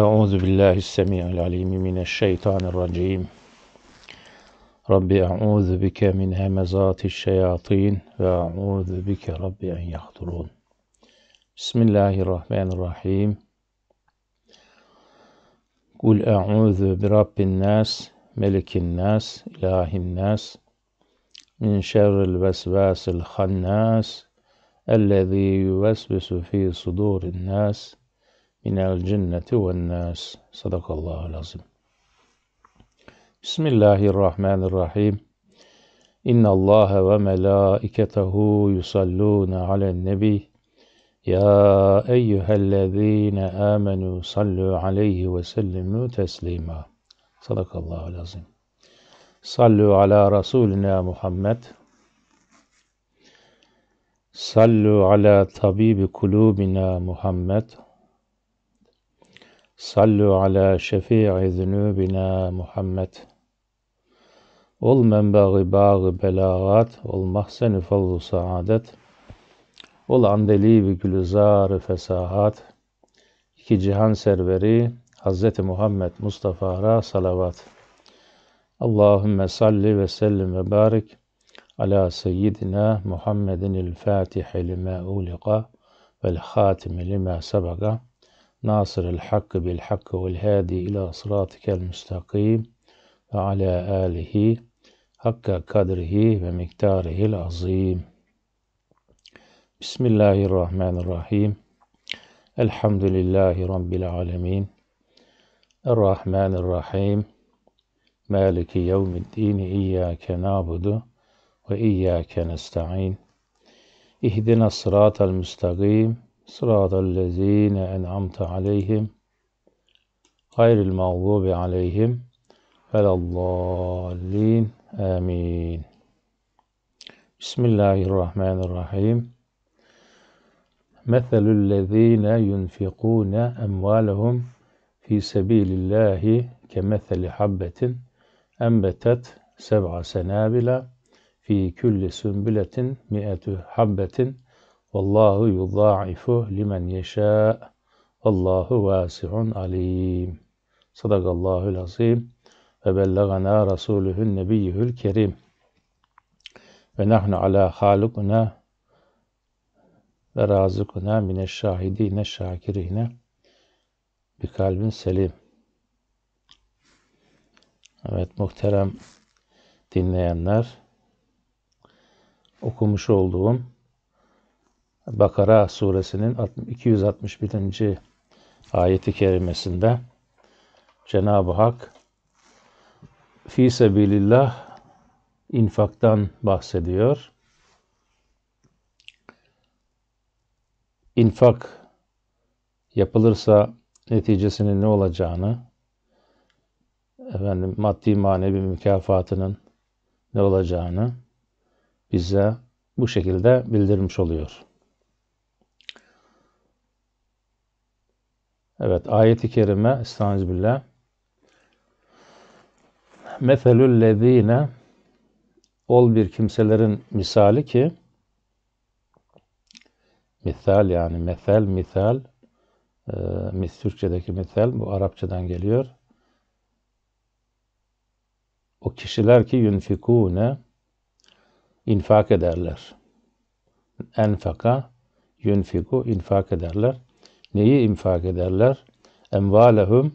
Euzu billahi semiyel alim mineşşeytanirracim. Rabbi euzu bike min hemezatiş şeyatin ve euzu bike rabbi en yahdurun. Bismillahirrahmanirrahim. Kul euzu bi rabbin nas, melikin nas, ilahin nas, min şerril vesvasil hannas, ellezî yuvesvisu fî sudurin nas. من الجنة والناس صدق الله العظيم بسم الله الرحمن الرحيم إن الله وملائكته يصلون على النبي يا أيها الذين آمنوا صلوا عليه وسلموا تسليما صدق الله العظيم صلوا على رسولنا محمد صلوا على طبيب قلوبنا محمد Sallu ala şefi'i zünubina Muhammed. Ol menbağı bağı belagat, ol mahseni fazlu saadet. Ol andeli bi gülüzar fesahat. İki cihan serveri Hz. Muhammed Mustafa'ra salavat. Allahümme salli ve sellim ve barik ala seyyidina Muhammedin el-Fatihi lima uliqa vel hatimi lima sabaka. ناصر الحق بالحق والهادي إلى صراطك المستقيم وعلى آله حق قدره ومقداره العظيم بسم الله الرحمن الرحيم الحمد لله رب العالمين الرحمن الرحيم مالك يوم الدين إياك نعبد وإياك نستعين اهدنا الصراط المستقيم صراط الذين أنعمت عليهم غير المغضوب عليهم ولا الضالين آمين بسم الله الرحمن الرحيم مثل الذين ينفقون أموالهم في سبيل الله كمثل حبة أنبتت سبع سنابل في كل سنبلة مئة حبة Vallahu yudâifu limen yeşâ. Allahu vâsihun alim. Sadakallahul azim. Ve bellagana rasuluhun nebiyyühül kerim. Ve nahnu ala halukuna ve razıkuna mineşşahidine şakirine bi kalbin selim. Evet muhterem dinleyenler okumuş olduğum Bakara suresinin 261. ayeti kerimesinde Cenab-ı Hak fi sebilillah infaktan bahsediyor. İnfak yapılırsa neticesinin ne olacağını, efendim maddi manevi mükafatının ne olacağını bize bu şekilde bildirmiş oluyor. Evet ayeti kerime Estağfirullah. Meselul lezine ol bir kimselerin misali ki misal yani mesel misal e, mis Türkçedeki misal bu Arapçadan geliyor. O kişiler ki yunfikune infak ederler. Enfaka yunfiku infak ederler. Neyi infak ederler? Envalehum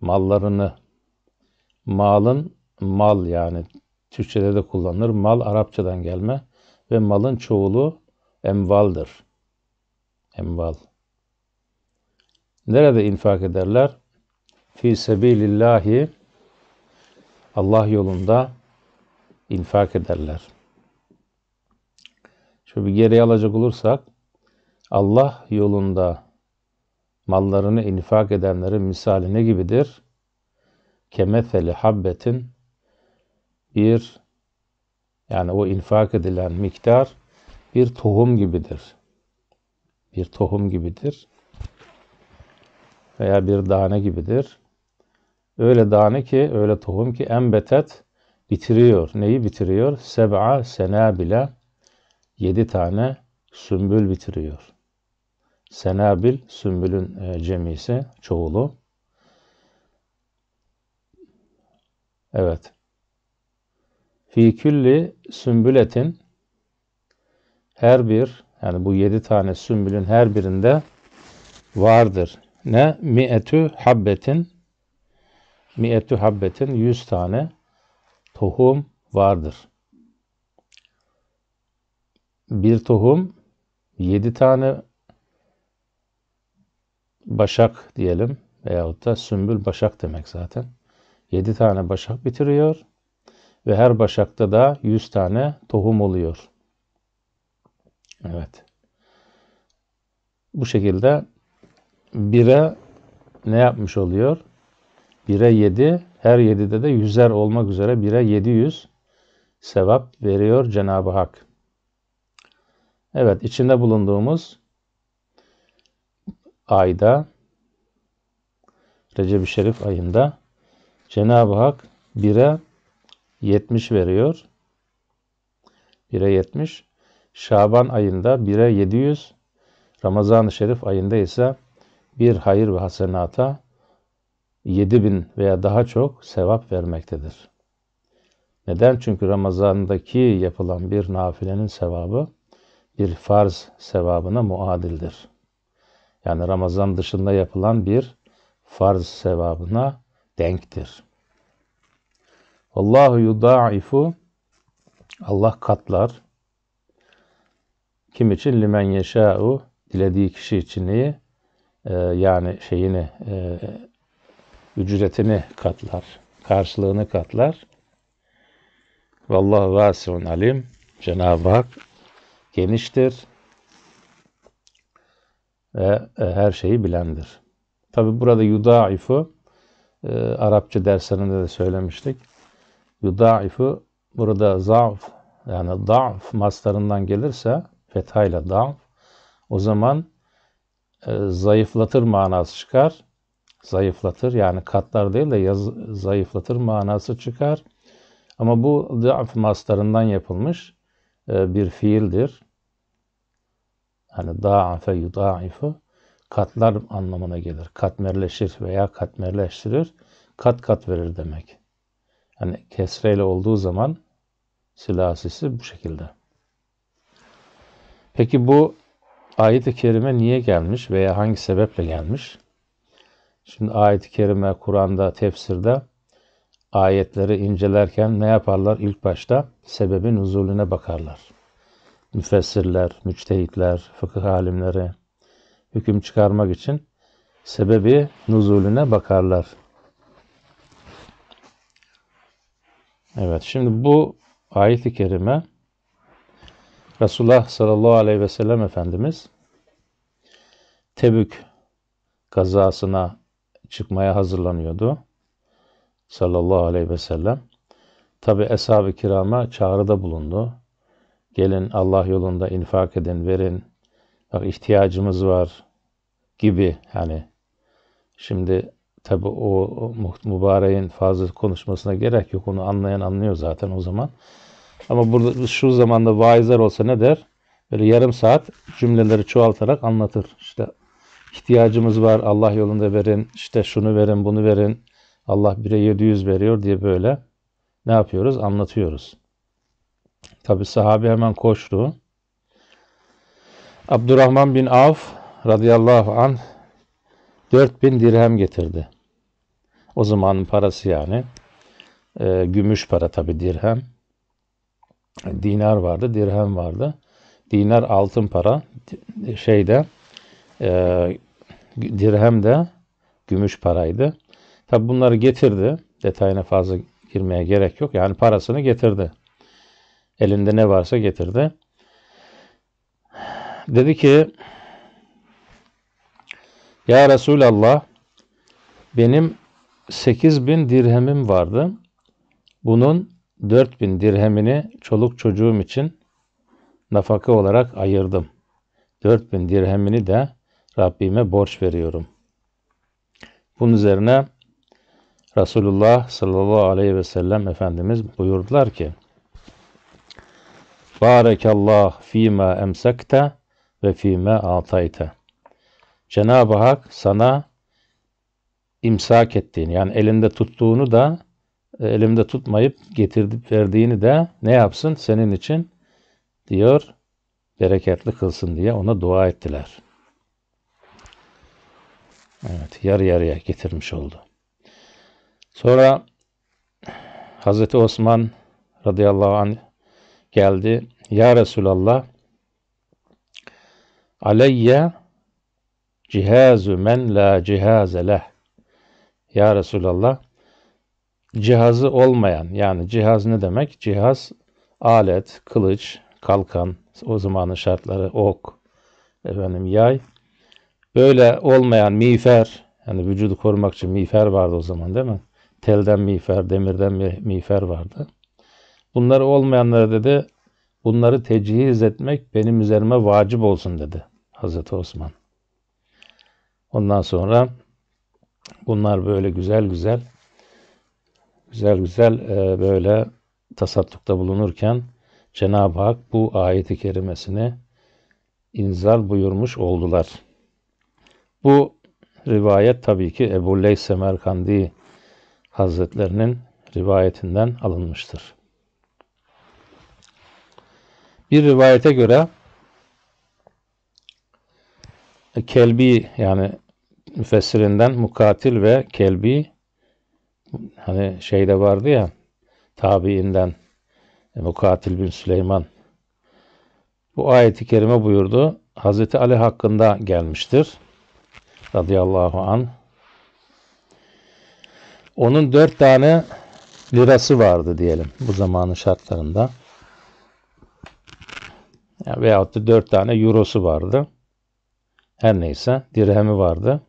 mallarını. Malın mal yani Türkçede de kullanılır. Mal Arapçadan gelme ve malın çoğulu emvaldır. Emval. Nerede infak ederler? Fi sebilillahi Allah yolunda infak ederler. Şöyle bir geriye alacak olursak Allah yolunda mallarını infak edenlerin misali ne gibidir? Kemetheli habbetin bir yani o infak edilen miktar bir tohum gibidir. Bir tohum gibidir. Veya bir tane gibidir. Öyle tane ki, öyle tohum ki embetet bitiriyor. Neyi bitiriyor? Seb'a sena bile yedi tane sümbül bitiriyor. Senabil, sümbülün e, cemisi çoğulu. Evet. Fi külli sümbületin her bir yani bu yedi tane sümbülün her birinde vardır. Ne? Mi'etü habbetin mi'etü habbetin yüz tane tohum vardır. Bir tohum yedi tane başak diyelim veyahut da sümbül başak demek zaten. 7 tane başak bitiriyor ve her başakta da 100 tane tohum oluyor. Evet. Bu şekilde bire ne yapmış oluyor? 1'e 7, her 7'de de 100'er olmak üzere 1'e 700 sevap veriyor Cenab-ı Hak. Evet, içinde bulunduğumuz ayda Recep-i Şerif ayında Cenab-ı Hak 1'e 70 veriyor. 1'e 70. Şaban ayında 1'e 700. Ramazan-ı Şerif ayında ise bir hayır ve hasenata 7000 veya daha çok sevap vermektedir. Neden? Çünkü Ramazan'daki yapılan bir nafilenin sevabı bir farz sevabına muadildir yani Ramazan dışında yapılan bir farz sevabına denktir. Allahu yudaifu Allah katlar. Kim için? Limen yeşâ'u dilediği kişi için iyi. Ee, yani şeyini e, ücretini katlar. Karşılığını katlar. Vallahu vasiun alim. Cenab-ı Hak geniştir, ve e, her şeyi bilendir. Tabi burada yudaifu e, Arapça derslerinde de söylemiştik. Yudaifu burada zaf yani da'f maslarından gelirse fethayla da'f o zaman e, zayıflatır manası çıkar. Zayıflatır yani katlar değil de yaz, zayıflatır manası çıkar. Ama bu da'f maslarından yapılmış e, bir fiildir. Hani da'afe yudâ'ifu katlar anlamına gelir. Katmerleşir veya katmerleştirir. Kat kat verir demek. Hani kesreyle olduğu zaman silasisi bu şekilde. Peki bu ayet-i kerime niye gelmiş veya hangi sebeple gelmiş? Şimdi ayet-i kerime Kur'an'da, tefsirde ayetleri incelerken ne yaparlar? İlk başta sebebin huzulüne bakarlar müfessirler, müçtehitler, fıkıh alimleri hüküm çıkarmak için sebebi nuzulüne bakarlar. Evet şimdi bu ayet-i kerime Resulullah sallallahu aleyhi ve sellem Efendimiz Tebük kazasına çıkmaya hazırlanıyordu. Sallallahu aleyhi ve sellem. Tabi eshab-ı kirama çağrıda bulundu. Gelin Allah yolunda infak edin, verin. Bak ihtiyacımız var gibi hani. Şimdi tabi o mübareğin fazla konuşmasına gerek yok. Onu anlayan anlıyor zaten o zaman. Ama burada şu zamanda vaizler olsa ne der? Böyle yarım saat cümleleri çoğaltarak anlatır. İşte ihtiyacımız var Allah yolunda verin. işte şunu verin bunu verin. Allah bire 700 veriyor diye böyle ne yapıyoruz? Anlatıyoruz. Tabi sahabe hemen koştu. Abdurrahman bin Avf radıyallahu an 4000 dirhem getirdi. O zamanın parası yani. E, gümüş para tabi dirhem. Dinar vardı, dirhem vardı. Dinar altın para şeyde e, dirhem de gümüş paraydı. Tabi bunları getirdi. Detayına fazla girmeye gerek yok. Yani parasını getirdi. Elinde ne varsa getirdi. Dedi ki Ya Resulallah benim 8000 dirhemim vardı. Bunun 4000 dirhemini çoluk çocuğum için nafaka olarak ayırdım. 4000 dirhemini de Rabbime borç veriyorum. Bunun üzerine Resulullah sallallahu aleyhi ve sellem Efendimiz buyurdular ki Barakallah fîmâ emsekte ve fîmâ atayte. Cenab-ı Hak sana imsak ettiğini yani elinde tuttuğunu da e, elimde tutmayıp getirip verdiğini de ne yapsın senin için diyor bereketli kılsın diye ona dua ettiler. Evet yarı yarıya getirmiş oldu. Sonra Hazreti Osman radıyallahu anh geldi. Ya Resulallah aleyye cihazu men la cihaze leh. Ya Resulallah cihazı olmayan yani cihaz ne demek? Cihaz alet, kılıç, kalkan, o zamanın şartları ok, efendim yay. Böyle olmayan miğfer, yani vücudu korumak için miğfer vardı o zaman değil mi? Telden miğfer, demirden miğfer vardı. Bunları olmayanlara dedi bunları tecihiz etmek benim üzerime vacip olsun dedi Hazreti Osman. Ondan sonra bunlar böyle güzel güzel güzel güzel e, böyle tasattukta bulunurken Cenab-ı Hak bu ayeti kerimesini inzal buyurmuş oldular. Bu rivayet tabii ki Ebu Leys Semerkandi Hazretlerinin rivayetinden alınmıştır. Bir rivayete göre Kelbi yani müfessirinden Mukatil ve Kelbi hani şeyde vardı ya tabiinden e, Mukatil bin Süleyman bu ayeti kerime buyurdu. Hazreti Ali hakkında gelmiştir. Radıyallahu an. Onun dört tane lirası vardı diyelim bu zamanın şartlarında. Yani veyahut da 4 tane eurosu vardı. Her neyse dirhemi vardı.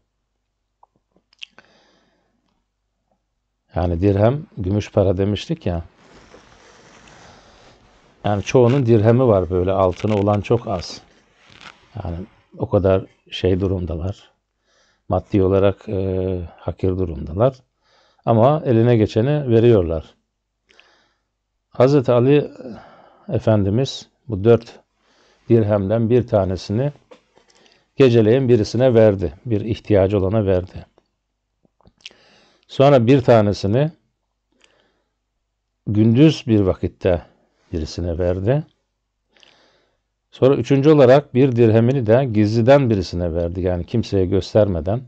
Yani dirhem gümüş para demiştik ya. Yani çoğunun dirhemi var böyle altını olan çok az. Yani o kadar şey durumdalar. Maddi olarak e, hakir durumdalar. Ama eline geçeni veriyorlar. Hazreti Ali Efendimiz bu dört dirhemden bir tanesini geceleyin birisine verdi. Bir ihtiyacı olana verdi. Sonra bir tanesini gündüz bir vakitte birisine verdi. Sonra üçüncü olarak bir dirhemini de gizliden birisine verdi. Yani kimseye göstermeden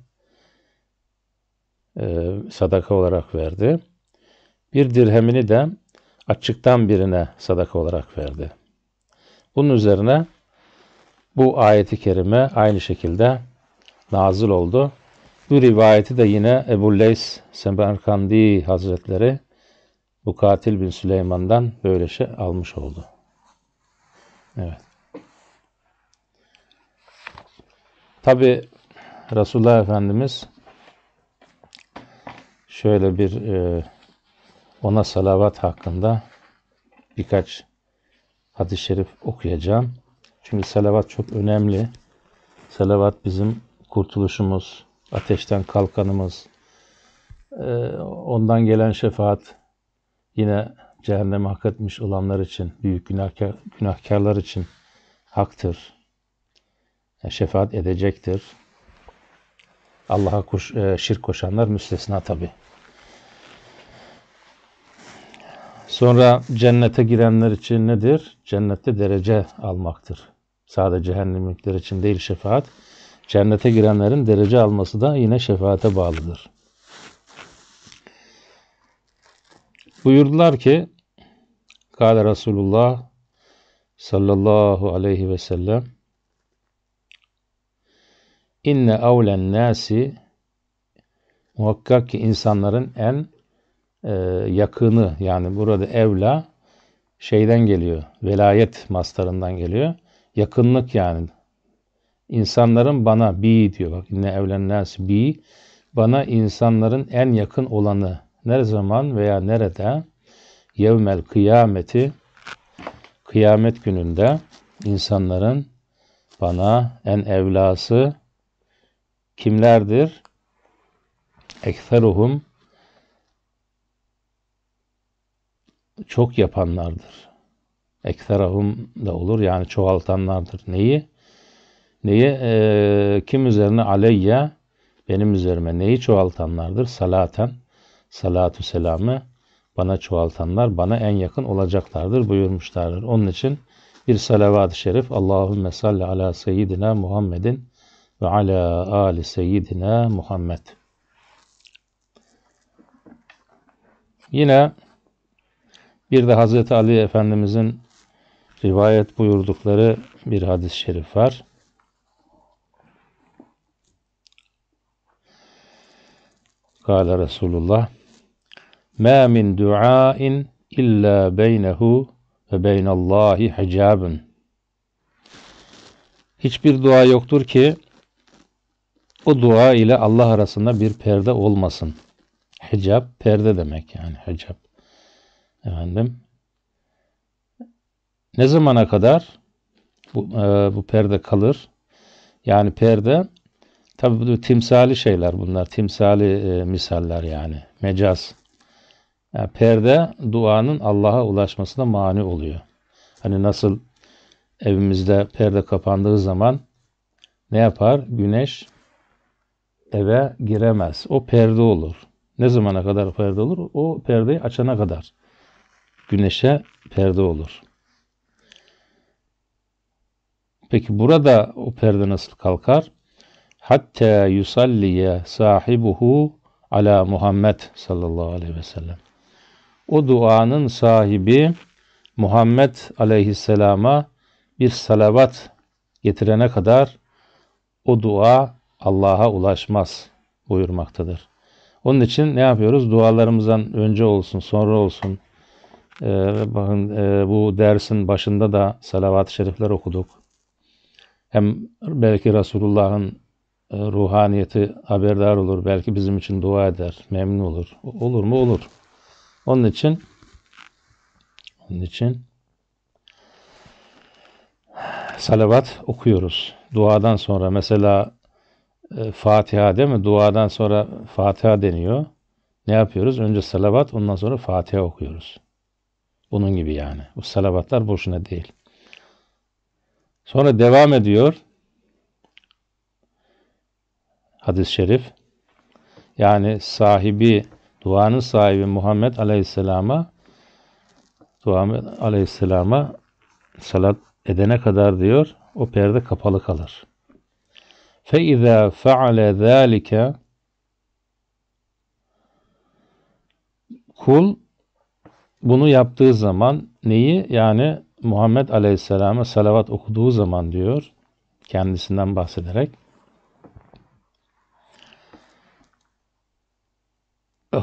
e, sadaka olarak verdi. Bir dirhemini de açıktan birine sadaka olarak verdi. Bunun üzerine bu ayeti kerime aynı şekilde nazil oldu. Bu rivayeti de yine Ebu Leys Semerkandi Hazretleri bu katil bin Süleyman'dan böyle şey almış oldu. Evet. Tabi Resulullah Efendimiz şöyle bir e, ona salavat hakkında birkaç hadis-i şerif okuyacağım. Çünkü salavat çok önemli. Salavat bizim kurtuluşumuz, ateşten kalkanımız, ee, ondan gelen şefaat yine cehenneme hak etmiş olanlar için, büyük günahkar, günahkarlar için haktır. E, şefaat edecektir. Allah'a e, şirk koşanlar müstesna tabi. Sonra cennete girenler için nedir? Cennette derece almaktır. Sadece cehennemlikler için değil şefaat. Cennete girenlerin derece alması da yine şefaate bağlıdır. Buyurdular ki Kale Resulullah sallallahu aleyhi ve sellem İnne avlen nasi muhakkak ki insanların en e, yakını yani burada evla şeyden geliyor. Velayet mastarından geliyor. Yakınlık yani. İnsanların bana bi diyor. Bak inne evlennâs bi. Bana insanların en yakın olanı. Ne zaman veya nerede? Yevmel kıyameti. Kıyamet gününde insanların bana en evlası kimlerdir? Ekseruhum çok yapanlardır. Ekserahum da olur yani çoğaltanlardır. Neyi? Neyi? E, kim üzerine? Aleyye benim üzerime. Neyi çoğaltanlardır? Salaten, salatu selamı bana çoğaltanlar bana en yakın olacaklardır buyurmuşlardır. Onun için bir salavat-ı şerif Allahümme salli ala seyyidina Muhammedin ve ala ali seyyidina Muhammed. Yine bir de Hazreti Ali Efendimizin rivayet buyurdukları bir hadis-i şerif var. Kale Resulullah Ma min duain illa beynehu ve beynallahi hicabun Hiçbir dua yoktur ki o dua ile Allah arasında bir perde olmasın. Hicab perde demek yani hicab. Efendim. Ne zamana kadar bu, e, bu perde kalır? Yani perde tabi bu timsali şeyler bunlar. Timsali e, misaller yani. Mecaz. Yani perde duanın Allah'a ulaşmasına mani oluyor. Hani nasıl evimizde perde kapandığı zaman ne yapar? Güneş eve giremez. O perde olur. Ne zamana kadar perde olur? O perdeyi açana kadar güneşe perde olur. Peki burada o perde nasıl kalkar? Hatta yusalliye sahibuhu ala Muhammed sallallahu aleyhi ve sellem. O duanın sahibi Muhammed aleyhisselama bir salavat getirene kadar o dua Allah'a ulaşmaz buyurmaktadır. Onun için ne yapıyoruz? Dualarımızdan önce olsun, sonra olsun, ee, bakın e, bu dersin başında da salavat-ı şerifler okuduk. Hem belki Resulullah'ın e, ruhaniyeti haberdar olur. Belki bizim için dua eder. Memnun olur. Olur mu? Olur. Onun için onun için salavat okuyoruz. Duadan sonra mesela e, Fatiha değil mi? Duadan sonra Fatiha deniyor. Ne yapıyoruz? Önce salavat, ondan sonra Fatiha okuyoruz. Bunun gibi yani. Bu salavatlar boşuna değil. Sonra devam ediyor. Hadis-i şerif. Yani sahibi, duanın sahibi Muhammed Aleyhisselam'a Muhammed Aleyhisselam'a salat edene kadar diyor o perde kapalı kalır. فَاِذَا فَعَلَ ذَٰلِكَ Kul bunu yaptığı zaman neyi yani Muhammed Aleyhisselam'a salavat okuduğu zaman diyor kendisinden bahsederek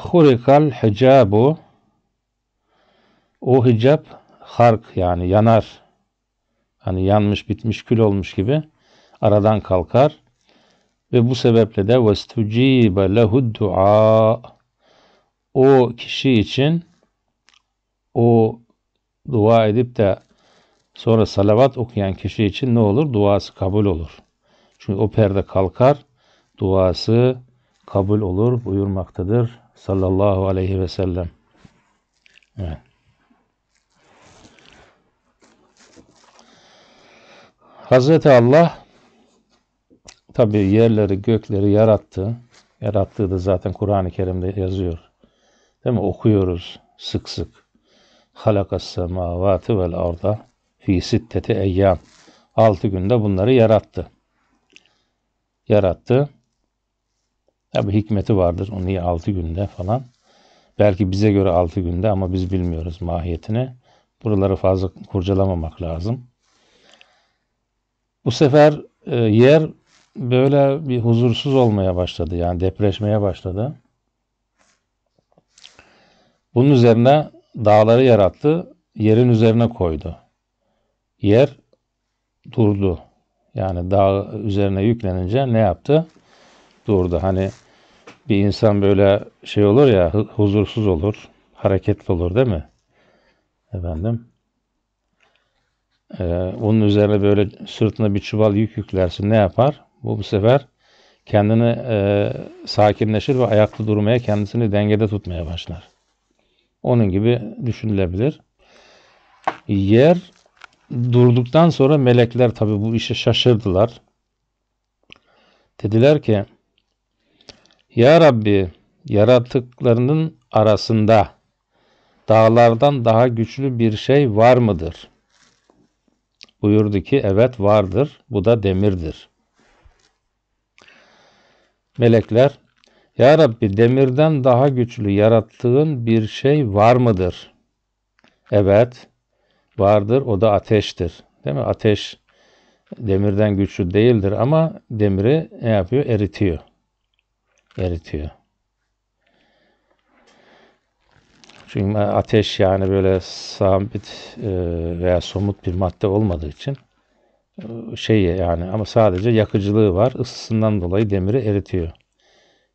Hurikal hicabu o hicab hark yani yanar. Hani yanmış bitmiş kül olmuş gibi aradan kalkar. Ve bu sebeple de vestucibe lehud dua o kişi için o dua edip de sonra salavat okuyan kişi için ne olur? Duası kabul olur. Çünkü o perde kalkar, duası kabul olur buyurmaktadır sallallahu aleyhi ve sellem. Evet. Hazreti Allah tabi yerleri gökleri yarattı. Yarattığı da zaten Kur'an-ı Kerim'de yazıyor. Değil mi? Okuyoruz sık sık halakas semavati vel arda fi sitteti eyyam. Altı günde bunları yarattı. Yarattı. Tabi hikmeti vardır. onu niye altı günde falan. Belki bize göre altı günde ama biz bilmiyoruz mahiyetini. Buraları fazla kurcalamamak lazım. Bu sefer e, yer böyle bir huzursuz olmaya başladı. Yani depreşmeye başladı. Bunun üzerine dağları yarattı, yerin üzerine koydu. Yer durdu. Yani dağ üzerine yüklenince ne yaptı? Durdu. Hani bir insan böyle şey olur ya, huzursuz olur, hareketli olur değil mi? Efendim. Ee, onun üzerine böyle sırtına bir çuval yük yüklersin ne yapar? Bu bu sefer kendini e, sakinleşir ve ayakta durmaya, kendisini dengede tutmaya başlar. Onun gibi düşünülebilir. Yer durduktan sonra melekler tabi bu işe şaşırdılar. Dediler ki Ya Rabbi yaratıklarının arasında dağlardan daha güçlü bir şey var mıdır? Buyurdu ki evet vardır bu da demirdir. Melekler ya Rabbi demirden daha güçlü yarattığın bir şey var mıdır? Evet vardır o da ateştir. Değil mi? Ateş demirden güçlü değildir ama demiri ne yapıyor? Eritiyor. Eritiyor. Çünkü ateş yani böyle sabit e, veya somut bir madde olmadığı için şey yani ama sadece yakıcılığı var. Isısından dolayı demiri eritiyor.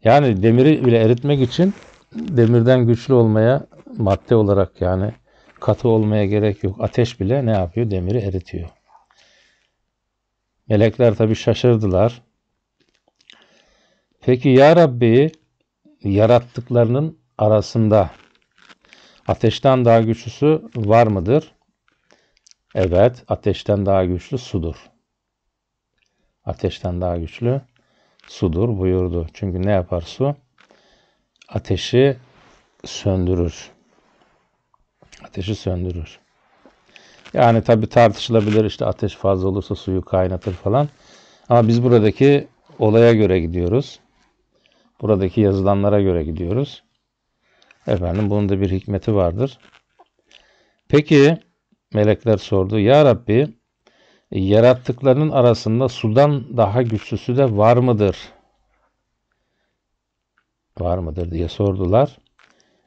Yani demiri bile eritmek için demirden güçlü olmaya madde olarak yani katı olmaya gerek yok. Ateş bile ne yapıyor? Demiri eritiyor. Melekler tabi şaşırdılar. Peki ya Rabbi yarattıklarının arasında ateşten daha güçlüsü var mıdır? Evet, ateşten daha güçlü sudur. Ateşten daha güçlü sudur buyurdu. Çünkü ne yapar su? Ateşi söndürür. Ateşi söndürür. Yani tabi tartışılabilir işte ateş fazla olursa suyu kaynatır falan. Ama biz buradaki olaya göre gidiyoruz. Buradaki yazılanlara göre gidiyoruz. Efendim bunun da bir hikmeti vardır. Peki melekler sordu. Ya Rabbi yarattıklarının arasında sudan daha güçlüsü de var mıdır? Var mıdır diye sordular.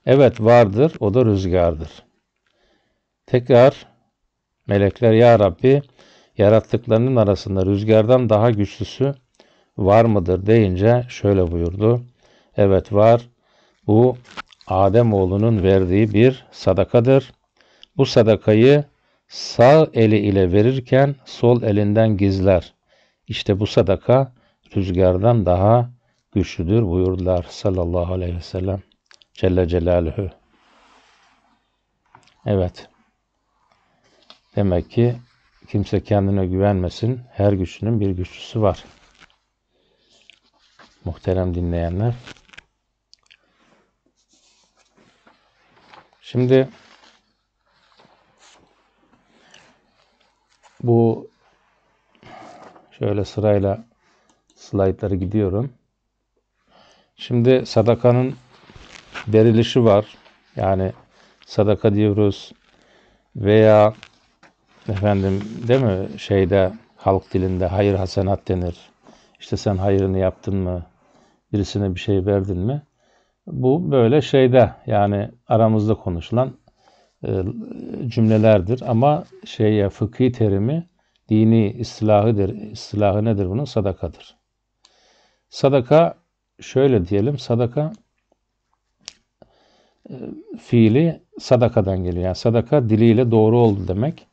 Evet vardır, o da rüzgardır. Tekrar melekler ya Rabbi yarattıklarının arasında rüzgardan daha güçlüsü var mıdır deyince şöyle buyurdu. Evet var. Bu Adem oğlunun verdiği bir sadakadır. Bu sadakayı sağ eli ile verirken sol elinden gizler. İşte bu sadaka rüzgardan daha güçlüdür buyurdular sallallahu aleyhi ve sellem Celle Celaluhu. Evet. Demek ki kimse kendine güvenmesin. Her güçlünün bir güçlüsü var. Muhterem dinleyenler. Şimdi bu şöyle sırayla slaytları gidiyorum. Şimdi sadakanın verilişi var. Yani sadaka diyoruz veya efendim değil mi şeyde halk dilinde hayır hasenat denir. İşte sen hayırını yaptın mı? Birisine bir şey verdin mi? Bu böyle şeyde yani aramızda konuşulan e, cümlelerdir ama şeye fıkhi terimi dini istilahıdır. İstilahı nedir bunun? Sadakadır. Sadaka şöyle diyelim sadaka e, fiili sadakadan geliyor. Yani sadaka diliyle doğru oldu demek.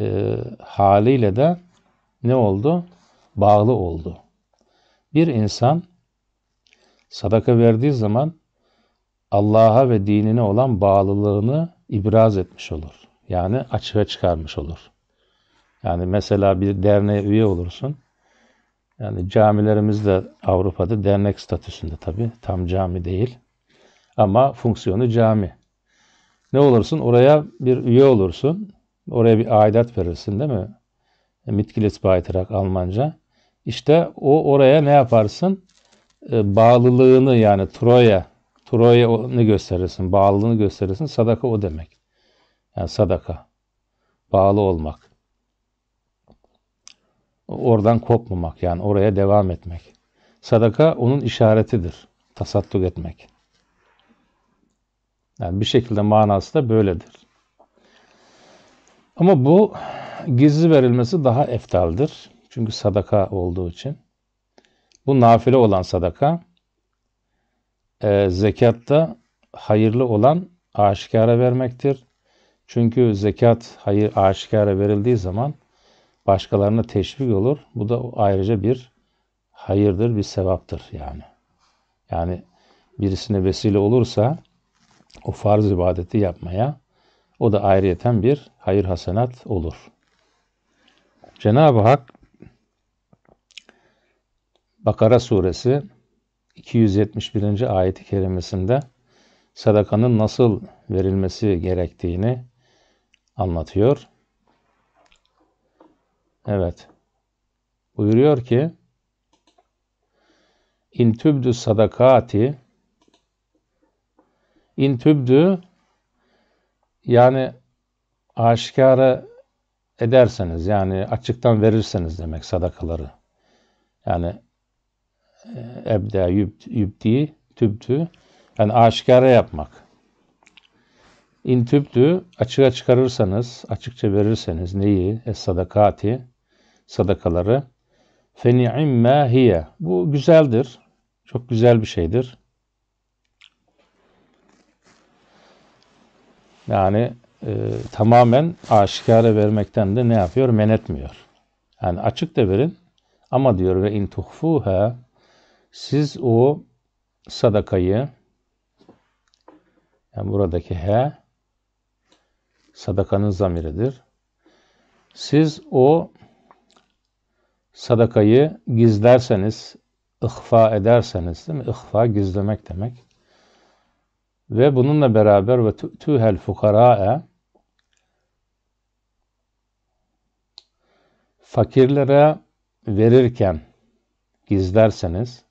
E, haliyle de ne oldu? Bağlı oldu. Bir insan sadaka verdiği zaman Allah'a ve dinine olan bağlılığını ibraz etmiş olur. Yani açığa çıkarmış olur. Yani mesela bir derneğe üye olursun. Yani camilerimiz de Avrupa'da dernek statüsünde tabi. Tam cami değil. Ama fonksiyonu cami. Ne olursun? Oraya bir üye olursun. Oraya bir aidat verirsin değil mi? Mitgilis Baytırak Almanca. İşte o oraya ne yaparsın? E, bağlılığını yani Troya Troya'nı gösterirsin, bağlılığını gösterirsin. Sadaka o demek. Yani sadaka. Bağlı olmak. Oradan kopmamak yani oraya devam etmek. Sadaka onun işaretidir. Tasadduk etmek. Yani bir şekilde manası da böyledir. Ama bu gizli verilmesi daha eftaldir. Çünkü sadaka olduğu için. Bu nafile olan sadaka e, ee, zekatta hayırlı olan aşikara vermektir. Çünkü zekat hayır aşikara verildiği zaman başkalarına teşvik olur. Bu da ayrıca bir hayırdır, bir sevaptır yani. Yani birisine vesile olursa o farz ibadeti yapmaya o da ayrıyeten bir hayır hasenat olur. Cenab-ı Hak Bakara suresi 271. ayeti kerimesinde sadakanın nasıl verilmesi gerektiğini anlatıyor. Evet. Buyuruyor ki İn tübdü sadakati İn tübdü yani aşikara ederseniz yani açıktan verirseniz demek sadakaları. Yani ebde ee, yübdi tübtü yani aşikare yapmak. İn tübtü açığa çıkarırsanız, açıkça verirseniz neyi? Es sadakati, sadakaları. Feni'imme hiye. Bu güzeldir. Çok güzel bir şeydir. Yani e, tamamen aşikare vermekten de ne yapıyor? Men etmiyor. Yani açık da verin ama diyor ve in tuhfuha siz o sadakayı yani buradaki he sadakanın zamiridir. Siz o sadakayı gizlerseniz, ihfa ederseniz değil mi? İhfa gizlemek demek. Ve bununla beraber ve tu'tuhel fukara'e fakirlere verirken gizlerseniz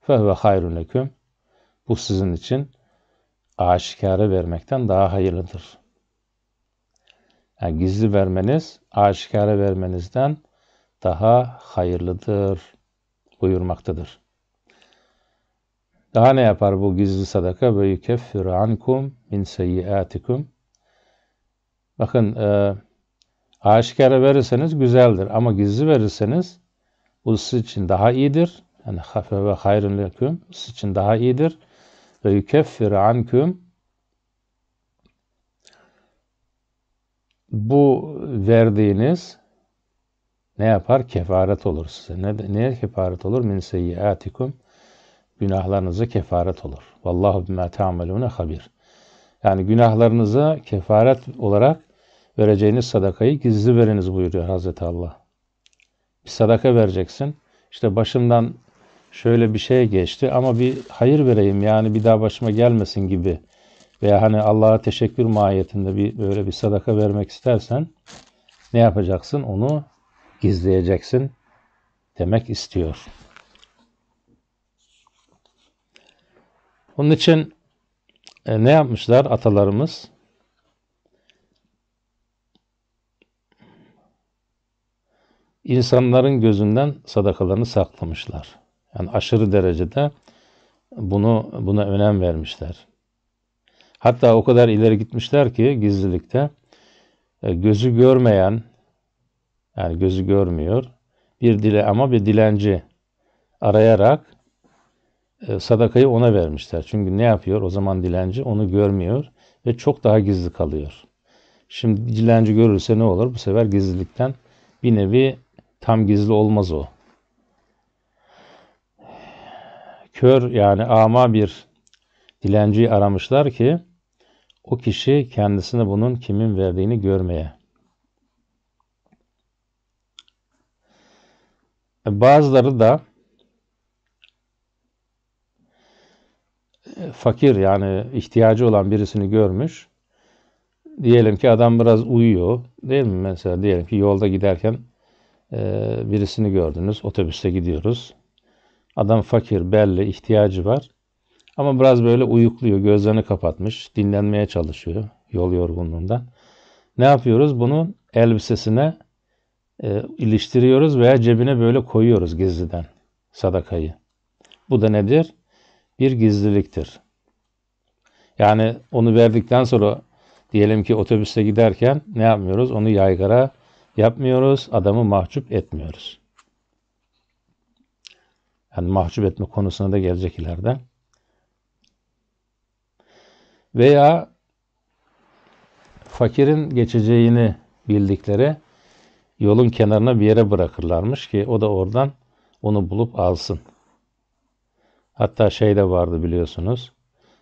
fehve hayrun leküm. Bu sizin için aşikare vermekten daha hayırlıdır. Yani gizli vermeniz, aşikare vermenizden daha hayırlıdır buyurmaktadır. Daha ne yapar bu gizli sadaka? Ve yükeffir ankum min seyyiatikum. Bakın e, aşikare verirseniz güzeldir ama gizli verirseniz bu sizin için daha iyidir yani hafe ve hayrın leküm siz için daha iyidir. Ve yükeffir anküm bu verdiğiniz ne yapar? Kefaret olur size. Ne, neye kefaret olur? Min seyyiatikum günahlarınızı kefaret olur. Vallahu bima ta'malune habir. Yani günahlarınıza kefaret olarak vereceğiniz sadakayı gizli veriniz buyuruyor Hazreti Allah. Bir sadaka vereceksin. İşte başımdan şöyle bir şey geçti ama bir hayır vereyim yani bir daha başıma gelmesin gibi veya hani Allah'a teşekkür mahiyetinde bir böyle bir sadaka vermek istersen ne yapacaksın? Onu gizleyeceksin demek istiyor. Onun için e, ne yapmışlar atalarımız? İnsanların gözünden sadakalarını saklamışlar. Yani aşırı derecede bunu buna önem vermişler. Hatta o kadar ileri gitmişler ki gizlilikte e, gözü görmeyen yani gözü görmüyor bir dile ama bir dilenci arayarak e, sadakayı ona vermişler. Çünkü ne yapıyor? O zaman dilenci onu görmüyor ve çok daha gizli kalıyor. Şimdi dilenci görürse ne olur? Bu sefer gizlilikten bir nevi tam gizli olmaz o. kör yani ama bir dilenciyi aramışlar ki o kişi kendisini bunun kimin verdiğini görmeye. E, bazıları da e, fakir yani ihtiyacı olan birisini görmüş. Diyelim ki adam biraz uyuyor değil mi? Mesela diyelim ki yolda giderken e, birisini gördünüz. Otobüste gidiyoruz. Adam fakir, belli, ihtiyacı var. Ama biraz böyle uyukluyor, gözlerini kapatmış, dinlenmeye çalışıyor yol yorgunluğundan. Ne yapıyoruz? Bunu elbisesine e, iliştiriyoruz veya cebine böyle koyuyoruz gizliden sadakayı. Bu da nedir? Bir gizliliktir. Yani onu verdikten sonra diyelim ki otobüste giderken ne yapmıyoruz? Onu yaygara yapmıyoruz, adamı mahcup etmiyoruz. Yani mahcup etme konusuna da gelecek ileride. Veya fakirin geçeceğini bildikleri yolun kenarına bir yere bırakırlarmış ki o da oradan onu bulup alsın. Hatta şey de vardı biliyorsunuz.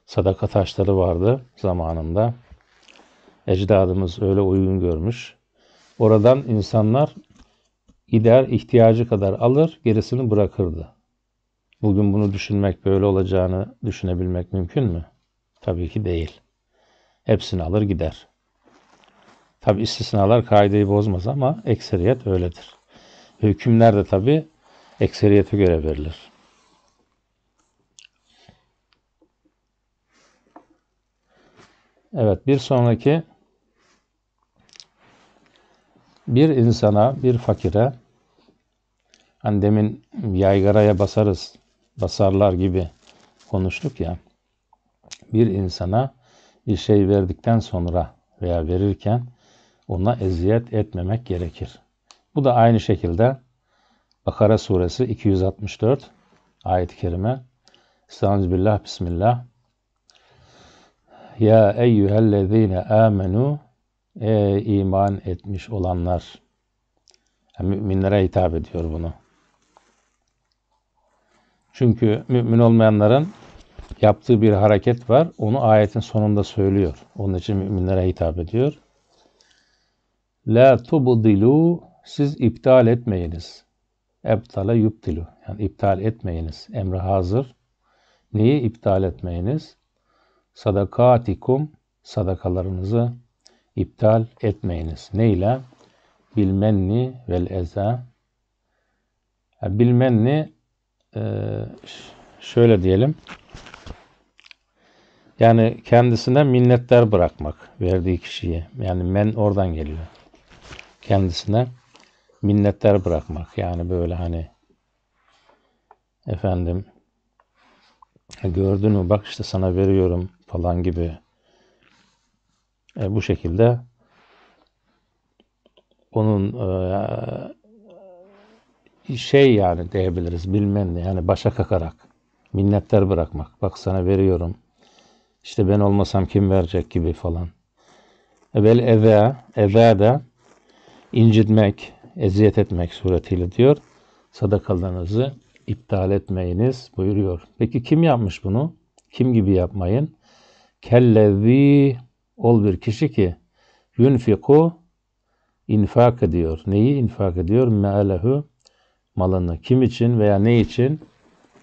Sadaka taşları vardı zamanında. Ecdadımız öyle uygun görmüş. Oradan insanlar gider ihtiyacı kadar alır gerisini bırakırdı. Bugün bunu düşünmek, böyle olacağını düşünebilmek mümkün mü? Tabii ki değil. Hepsini alır gider. Tabi istisnalar kaideyi bozmaz ama ekseriyet öyledir. Hükümler de tabi ekseriyete göre verilir. Evet bir sonraki bir insana, bir fakire hani demin yaygaraya basarız basarlar gibi konuştuk ya. Bir insana bir şey verdikten sonra veya verirken ona eziyet etmemek gerekir. Bu da aynı şekilde Bakara suresi 264 ayet-i kerime. Estağfirullah, Bismillah. Ya eyyühellezine amenu Ey iman etmiş olanlar. Yani müminlere hitap ediyor bunu. Çünkü mümin olmayanların yaptığı bir hareket var. Onu ayetin sonunda söylüyor. Onun için müminlere hitap ediyor. La tubdilu siz iptal etmeyiniz. Ebtale yubdilu. Yani iptal etmeyiniz. Emri hazır. Neyi iptal etmeyiniz? Sadakatikum sadakalarınızı iptal etmeyiniz. Neyle? Bilmenni vel eza. Bilmenni ee, şöyle diyelim. Yani kendisine minnettar bırakmak verdiği kişiyi Yani men oradan geliyor. Kendisine minnettar bırakmak. Yani böyle hani efendim e, gördün mü bak işte sana veriyorum falan gibi e, bu şekilde onun e, şey yani diyebiliriz bilmem ne yani başa kakarak minnettar bırakmak. Bak sana veriyorum. işte ben olmasam kim verecek gibi falan. Vel eve, eve de incitmek, eziyet etmek suretiyle diyor. Sadakalarınızı iptal etmeyiniz buyuruyor. Peki kim yapmış bunu? Kim gibi yapmayın? Kellevi ol bir kişi ki yunfiku infak ediyor. Neyi infak ediyor? Me'alehu malını kim için veya ne için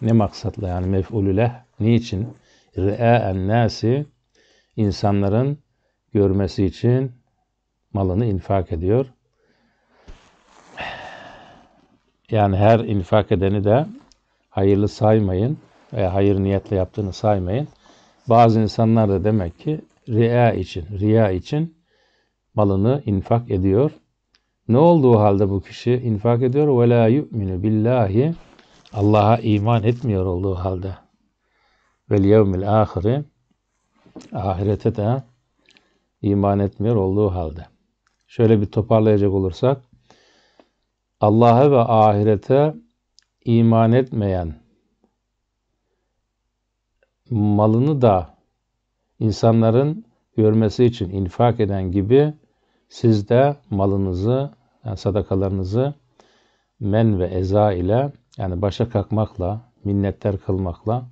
ne maksatla yani mef'ulüleh niçin ri'a'en nasi insanların görmesi için malını infak ediyor. Yani her infak edeni de hayırlı saymayın veya hayır niyetle yaptığını saymayın. Bazı insanlar da demek ki riya için, riya için malını infak ediyor. Ne olduğu halde bu kişi infak ediyor ve la yu'minu billahi Allah'a iman etmiyor olduğu halde. Vel yevmil ahire ahirete de iman etmiyor olduğu halde. Şöyle bir toparlayacak olursak Allah'a ve ahirete iman etmeyen malını da insanların görmesi için infak eden gibi siz de malınızı, yani sadakalarınızı men ve eza ile yani başa kalkmakla, minnetler kılmakla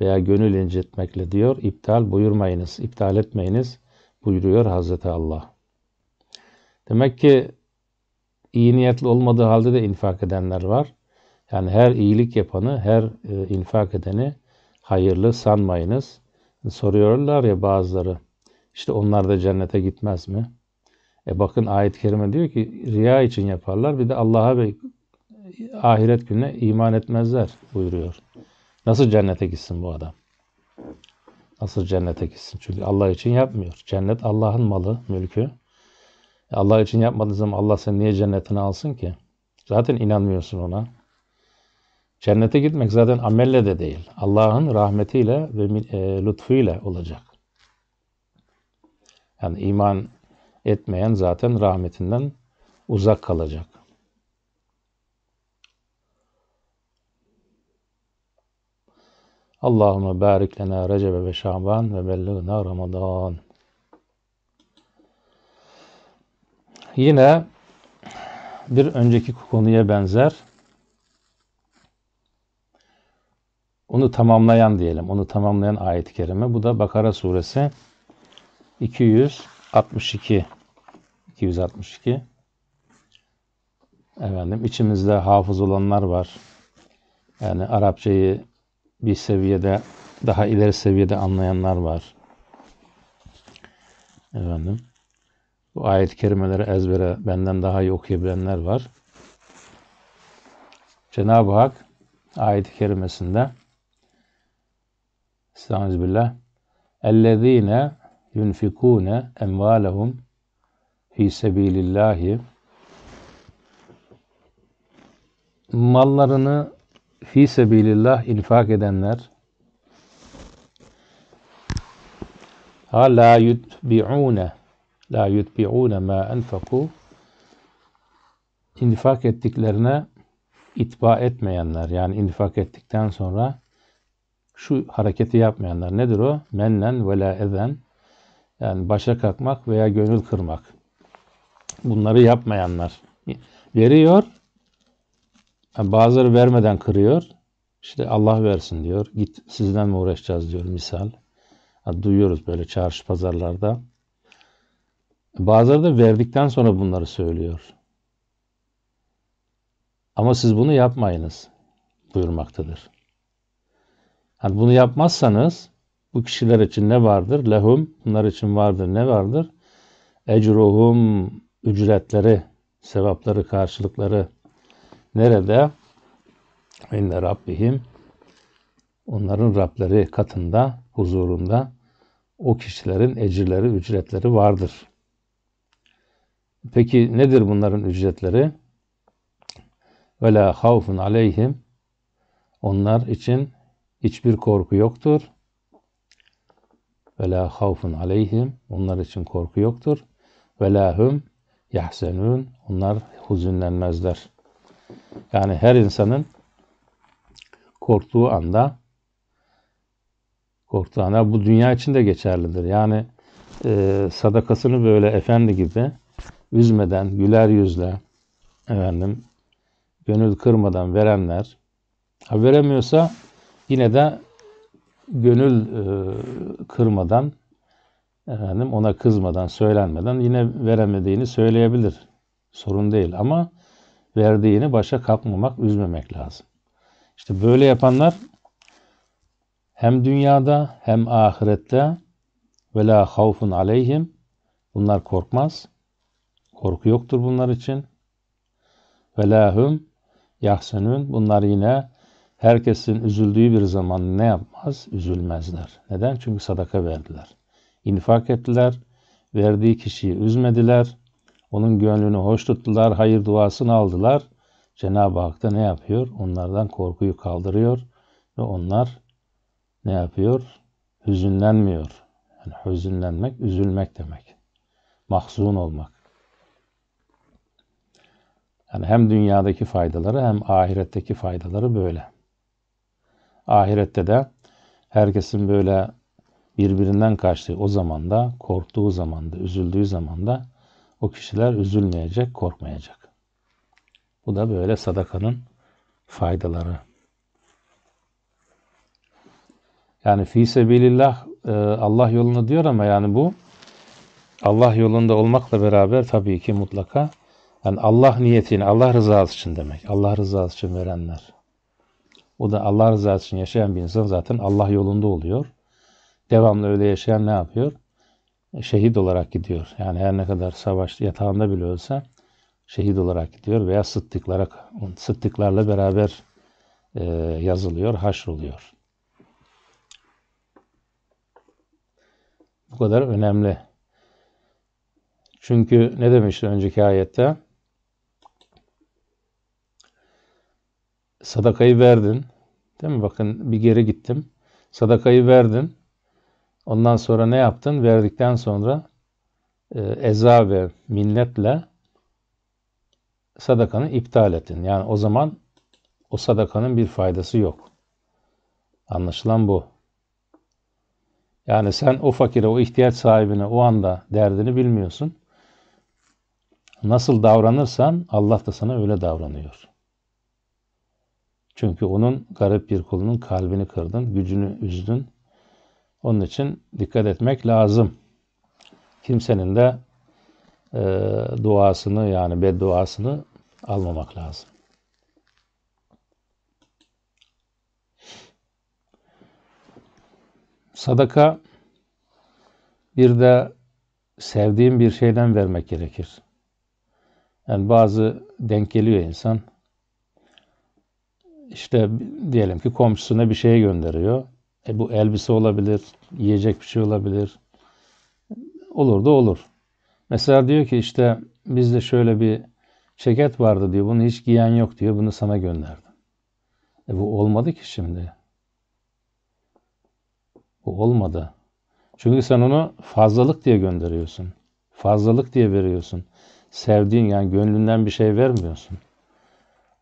veya gönül incitmekle diyor. iptal buyurmayınız, iptal etmeyiniz buyuruyor Hazreti Allah. Demek ki iyi niyetli olmadığı halde de infak edenler var. Yani her iyilik yapanı, her e, infak edeni hayırlı sanmayınız. Soruyorlar ya bazıları, işte onlar da cennete gitmez mi? E bakın ayet-i kerime diyor ki riya için yaparlar bir de Allah'a ve ahiret gününe iman etmezler buyuruyor. Nasıl cennete gitsin bu adam? Nasıl cennete gitsin? Çünkü Allah için yapmıyor. Cennet Allah'ın malı, mülkü. E Allah için yapmadığı zaman Allah seni niye cennetine alsın ki? Zaten inanmıyorsun ona. Cennete gitmek zaten amelle de değil. Allah'ın rahmetiyle ve e, lütfuyla olacak. Yani iman etmeyen zaten rahmetinden uzak kalacak. Allahümme barik lena recebe ve şaban ve belliğna ramadan. Yine bir önceki konuya benzer. Onu tamamlayan diyelim. Onu tamamlayan ayet-i kerime. Bu da Bakara suresi 262 262. Efendim içimizde hafız olanlar var. Yani Arapçayı bir seviyede daha ileri seviyede anlayanlar var. Efendim. Bu ayet-i kerimeleri ezbere benden daha iyi okuyabilenler var. Cenab-ı Hak ayet-i kerimesinde Estağfirullah. Ellezine yunfikune emvalehum fi sebilillahi mallarını fi sebilillah infak edenler ha la yutbi'une la yutbi'une ma enfaku infak ettiklerine itba etmeyenler yani infak ettikten sonra şu hareketi yapmayanlar nedir o? Mennen ve la eden yani başa kalkmak veya gönül kırmak bunları yapmayanlar veriyor. Bazıları vermeden kırıyor. İşte Allah versin diyor. Git sizden mi uğraşacağız diyor misal. Duyuyoruz böyle çarşı pazarlarda. Bazıları da verdikten sonra bunları söylüyor. Ama siz bunu yapmayınız buyurmaktadır. Yani bunu yapmazsanız bu kişiler için ne vardır? Lehum bunlar için vardır ne vardır? Ecruhum ücretleri, sevapları, karşılıkları nerede? İnne Rabbihim onların Rableri katında, huzurunda o kişilerin ecirleri, ücretleri vardır. Peki nedir bunların ücretleri? Ve la havfun aleyhim onlar için hiçbir korku yoktur. Ve la havfun aleyhim onlar için korku yoktur. Ve lahum yahzenun onlar hüzünlenmezler. Yani her insanın korktuğu anda korktuğu anda bu dünya için de geçerlidir. Yani e, sadakasını böyle efendi gibi üzmeden, güler yüzle efendim gönül kırmadan verenler ha veremiyorsa yine de gönül e, kırmadan efendim ona kızmadan, söylenmeden yine veremediğini söyleyebilir. Sorun değil ama verdiğini başa kalkmamak, üzmemek lazım. İşte böyle yapanlar hem dünyada hem ahirette ve la havfun aleyhim bunlar korkmaz. Korku yoktur bunlar için. Ve lahum yahsenun bunlar yine herkesin üzüldüğü bir zaman ne yapmaz? Üzülmezler. Neden? Çünkü sadaka verdiler infak ettiler. Verdiği kişiyi üzmediler. Onun gönlünü hoş tuttular. Hayır duasını aldılar. Cenab-ı Hak da ne yapıyor? Onlardan korkuyu kaldırıyor ve onlar ne yapıyor? Hüzünlenmiyor. Yani hüzünlenmek, üzülmek demek. Mahzun olmak. Yani hem dünyadaki faydaları hem ahiretteki faydaları böyle. Ahirette de herkesin böyle birbirinden kaçtığı o zaman da korktuğu zaman da üzüldüğü zaman da o kişiler üzülmeyecek, korkmayacak. Bu da böyle sadakanın faydaları. Yani fi sebilillah e, Allah yolunu diyor ama yani bu Allah yolunda olmakla beraber tabii ki mutlaka yani Allah niyetini, Allah rızası için demek. Allah rızası için verenler. O da Allah rızası için yaşayan bir insan zaten Allah yolunda oluyor devamlı öyle yaşayan ne yapıyor? Şehit olarak gidiyor. Yani her ne kadar savaş yatağında bile olsa şehit olarak gidiyor veya sıttıklara, sıttıklarla beraber e, yazılıyor, haşroluyor. Bu kadar önemli. Çünkü ne demişti önceki ayette? Sadakayı verdin. Değil mi? Bakın bir geri gittim. Sadakayı verdin. Ondan sonra ne yaptın? Verdikten sonra e, eza ve minnetle sadakanı iptal ettin. Yani o zaman o sadakanın bir faydası yok. Anlaşılan bu. Yani sen o fakire, o ihtiyaç sahibine o anda derdini bilmiyorsun. Nasıl davranırsan Allah da sana öyle davranıyor. Çünkü onun garip bir kulunun kalbini kırdın, gücünü üzdün, onun için dikkat etmek lazım. Kimsenin de e, duasını yani bedduasını almamak lazım. Sadaka bir de sevdiğim bir şeyden vermek gerekir. Yani bazı denk geliyor insan. İşte diyelim ki komşusuna bir şey gönderiyor. E bu elbise olabilir, yiyecek bir şey olabilir. Olur da olur. Mesela diyor ki işte bizde şöyle bir ceket vardı diyor. Bunu hiç giyen yok diyor. Bunu sana gönderdim. E bu olmadı ki şimdi. Bu olmadı. Çünkü sen onu fazlalık diye gönderiyorsun. Fazlalık diye veriyorsun. Sevdiğin yani gönlünden bir şey vermiyorsun.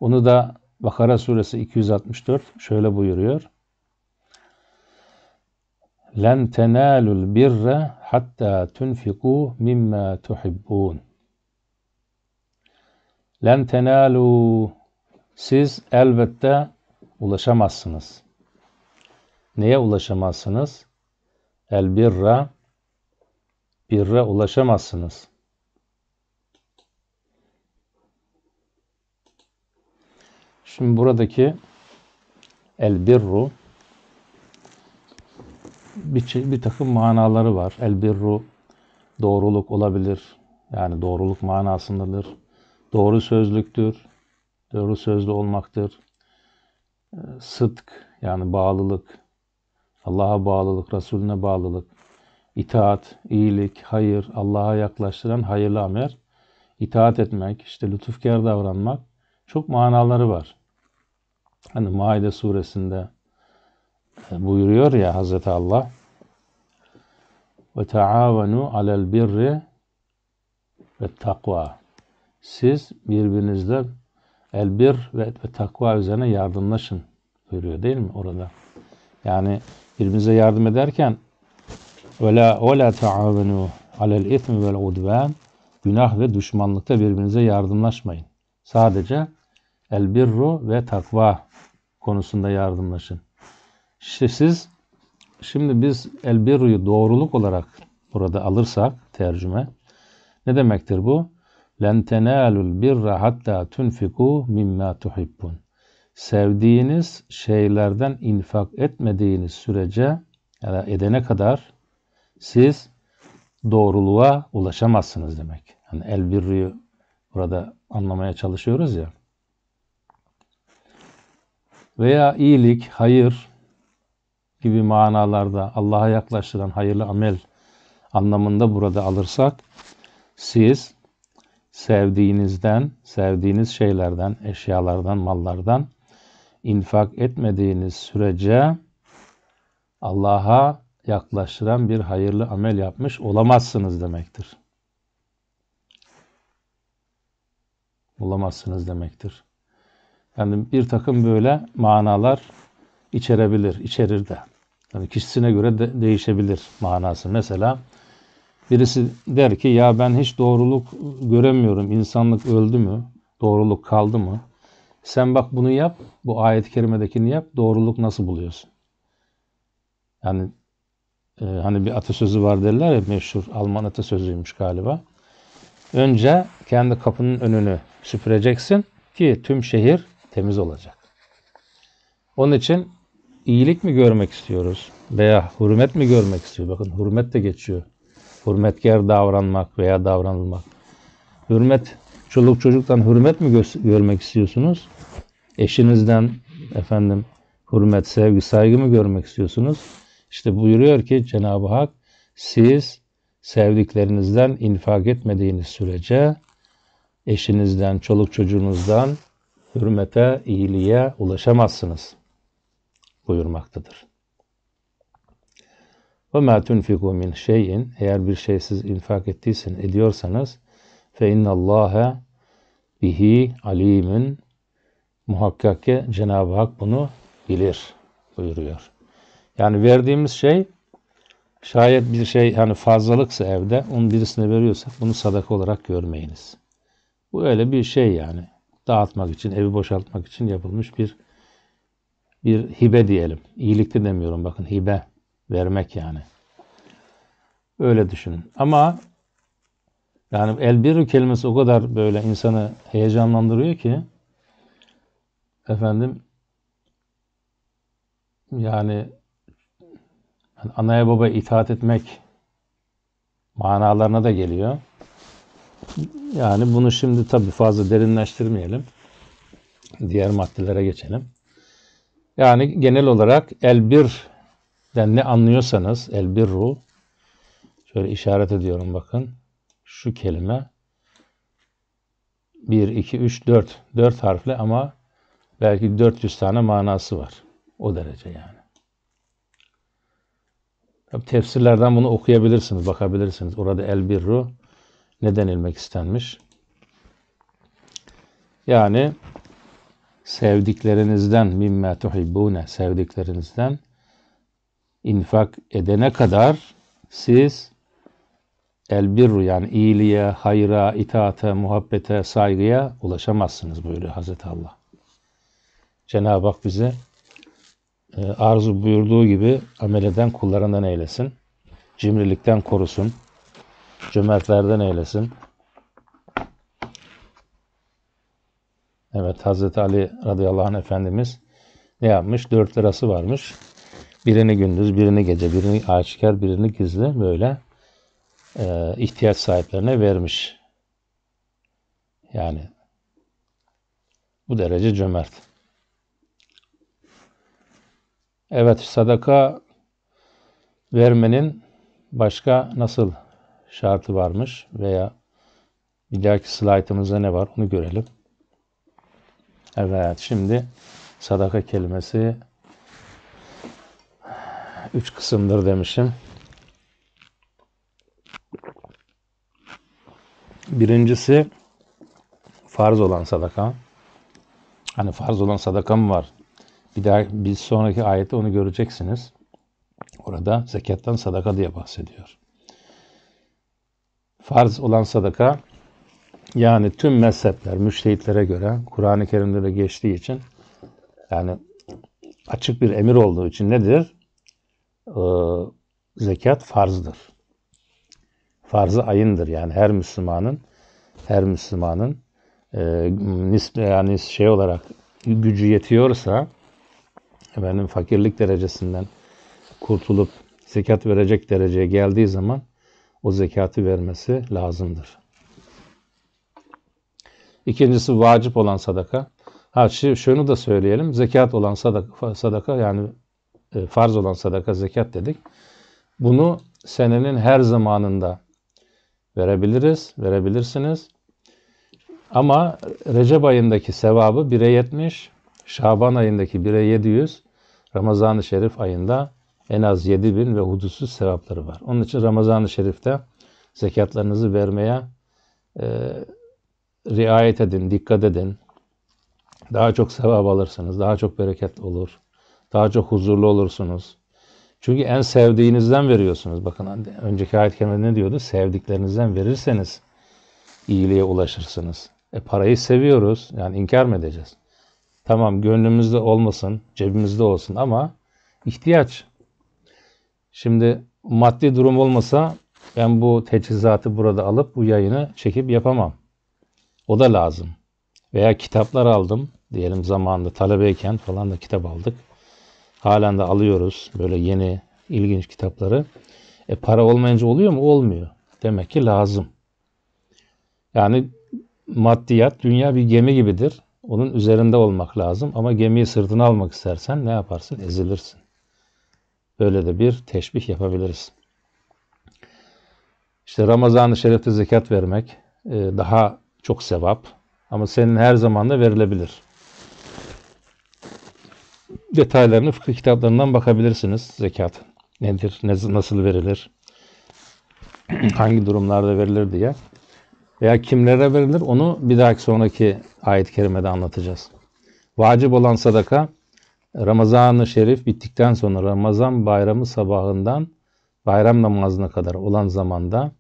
Onu da Bakara suresi 264 şöyle buyuruyor. لَنْ تَنَالُوا الْبِرَّ حَتَّى تُنْفِقُوا مِمَّا تُحِبُّونَ لَنْ تَنَالُوا Siz elbette ulaşamazsınız. Neye ulaşamazsınız? El birra birra ulaşamazsınız. Şimdi buradaki el birru bir, bir takım manaları var. Elbirru doğruluk olabilir. Yani doğruluk manasındadır. Doğru sözlüktür. Doğru sözlü olmaktır. Ee, sıdk yani bağlılık. Allah'a bağlılık, Resulüne bağlılık. İtaat, iyilik, hayır, Allah'a yaklaştıran hayırlı amel. itaat etmek, işte lütufkar davranmak çok manaları var. Hani Maide suresinde buyuruyor ya Hazreti Allah ve taavenu alel birri ve takva. Siz birbirinizle elbir ve, ve takva üzerine yardımlaşın buyuruyor değil mi orada? Yani birbirimize yardım ederken وَلَا وَلَا تَعَوَنُوا عَلَى الْاِثْمِ وَالْعُدْوَانِ Günah ve düşmanlıkta birbirinize yardımlaşmayın. Sadece el elbirru ve takva konusunda yardımlaşın. İşte siz şimdi biz elbirruyu doğruluk olarak burada alırsak tercüme ne demektir bu? Len tenalul birra hatta tunfiku mimma tuhibbun. Sevdiğiniz şeylerden infak etmediğiniz sürece ya da edene kadar siz doğruluğa ulaşamazsınız demek. Yani el birriyi burada anlamaya çalışıyoruz ya. Veya iyilik, hayır, gibi manalarda Allah'a yaklaştıran hayırlı amel anlamında burada alırsak siz sevdiğinizden, sevdiğiniz şeylerden, eşyalardan, mallardan infak etmediğiniz sürece Allah'a yaklaştıran bir hayırlı amel yapmış olamazsınız demektir. Olamazsınız demektir. Yani bir takım böyle manalar içerebilir, içerir de. Yani kişisine göre de değişebilir manası. Mesela birisi der ki ya ben hiç doğruluk göremiyorum. İnsanlık öldü mü? Doğruluk kaldı mı? Sen bak bunu yap. Bu ayet-i kerimedekini yap. Doğruluk nasıl buluyorsun? Yani e, hani bir atasözü var derler ya meşhur Alman atasözüymüş galiba. Önce kendi kapının önünü süpüreceksin ki tüm şehir temiz olacak. Onun için iyilik mi görmek istiyoruz? Veya hürmet mi görmek istiyor? Bakın hürmet de geçiyor. Hürmetkar davranmak veya davranılmak. Hürmet, çoluk çocuktan hürmet mi görmek istiyorsunuz? Eşinizden efendim hürmet, sevgi, saygı mı görmek istiyorsunuz? İşte buyuruyor ki Cenab-ı Hak siz sevdiklerinizden infak etmediğiniz sürece eşinizden, çoluk çocuğunuzdan hürmete, iyiliğe ulaşamazsınız.'' buyurmaktadır. Ve ma tunfiku min şeyin eğer bir şey siz infak ettiysen ediyorsanız fe innallaha bihi alimin muhakkak ki Cenab-ı Hak bunu bilir buyuruyor. Yani verdiğimiz şey şayet bir şey hani fazlalıksa evde onun birisine veriyorsak bunu sadaka olarak görmeyiniz. Bu öyle bir şey yani dağıtmak için, evi boşaltmak için yapılmış bir bir hibe diyelim. İyilikte demiyorum bakın hibe vermek yani. Öyle düşünün. Ama yani elbirru kelimesi o kadar böyle insanı heyecanlandırıyor ki efendim yani anaya baba itaat etmek manalarına da geliyor. Yani bunu şimdi tabii fazla derinleştirmeyelim. Diğer maddelere geçelim. Yani genel olarak den ne anlıyorsanız ru şöyle işaret ediyorum bakın şu kelime 1, 2, 3, 4 4 harfli ama belki 400 tane manası var. O derece yani. Tabii tefsirlerden bunu okuyabilirsiniz, bakabilirsiniz. Orada elbirru ne denilmek istenmiş? Yani sevdiklerinizden mimme tuhibbune sevdiklerinizden infak edene kadar siz elbirru yani iyiliğe, hayra, itaate, muhabbete, saygıya ulaşamazsınız buyuruyor Hazreti Allah. Cenab-ı Hak bize e, arzu buyurduğu gibi amel eden kullarından eylesin. Cimrilikten korusun. Cömertlerden eylesin. Evet Hazreti Ali radıyallahu anh Efendimiz ne yapmış? Dört lirası varmış. Birini gündüz, birini gece, birini aşikar, birini gizli böyle e, ihtiyaç sahiplerine vermiş. Yani bu derece cömert. Evet sadaka vermenin başka nasıl şartı varmış veya bir dahaki slaytımızda ne var onu görelim. Evet şimdi sadaka kelimesi üç kısımdır demişim. Birincisi farz olan sadaka. Hani farz olan sadakam var. Bir daha bir sonraki ayette onu göreceksiniz. Orada zekattan sadaka diye bahsediyor. Farz olan sadaka yani tüm mezhepler müştehitlere göre Kur'an-ı Kerim'de de geçtiği için yani açık bir emir olduğu için nedir? Ee, zekat farzdır. Farzı ayındır yani her Müslümanın her Müslümanın e, nisp, yani şey olarak gücü yetiyorsa efendim fakirlik derecesinden kurtulup zekat verecek dereceye geldiği zaman o zekatı vermesi lazımdır. İkincisi vacip olan sadaka. Ha şunu da söyleyelim. Zekat olan sadaka, sadaka yani e, farz olan sadaka zekat dedik. Bunu senenin her zamanında verebiliriz, verebilirsiniz. Ama Recep ayındaki sevabı 1'e 70, Şaban ayındaki 1'e 700, Ramazan-ı Şerif ayında en az bin ve hudusuz sevapları var. Onun için Ramazan-ı Şerif'te zekatlarınızı vermeye e, riayet edin, dikkat edin. Daha çok sevap alırsınız, daha çok bereket olur. Daha çok huzurlu olursunuz. Çünkü en sevdiğinizden veriyorsunuz. Bakın önceki ayet kemer ne diyordu? Sevdiklerinizden verirseniz iyiliğe ulaşırsınız. E parayı seviyoruz. Yani inkar mı edeceğiz? Tamam gönlümüzde olmasın, cebimizde olsun ama ihtiyaç. Şimdi maddi durum olmasa ben bu teçhizatı burada alıp bu yayını çekip yapamam. O da lazım. Veya kitaplar aldım. Diyelim zamanında talebeyken falan da kitap aldık. Halen de alıyoruz böyle yeni ilginç kitapları. E para olmayınca oluyor mu? Olmuyor. Demek ki lazım. Yani maddiyat dünya bir gemi gibidir. Onun üzerinde olmak lazım ama gemiyi sırtına almak istersen ne yaparsın? Ezilirsin. Böyle de bir teşbih yapabiliriz. İşte Ramazan-ı Şerif'te zekat vermek e, daha çok sevap. Ama senin her zaman da verilebilir. Detaylarını fıkıh kitaplarından bakabilirsiniz. Zekat nedir, nasıl verilir, hangi durumlarda verilir diye. Veya kimlere verilir onu bir dahaki sonraki ayet-i kerimede anlatacağız. Vacip olan sadaka Ramazan-ı Şerif bittikten sonra Ramazan bayramı sabahından bayram namazına kadar olan zamanda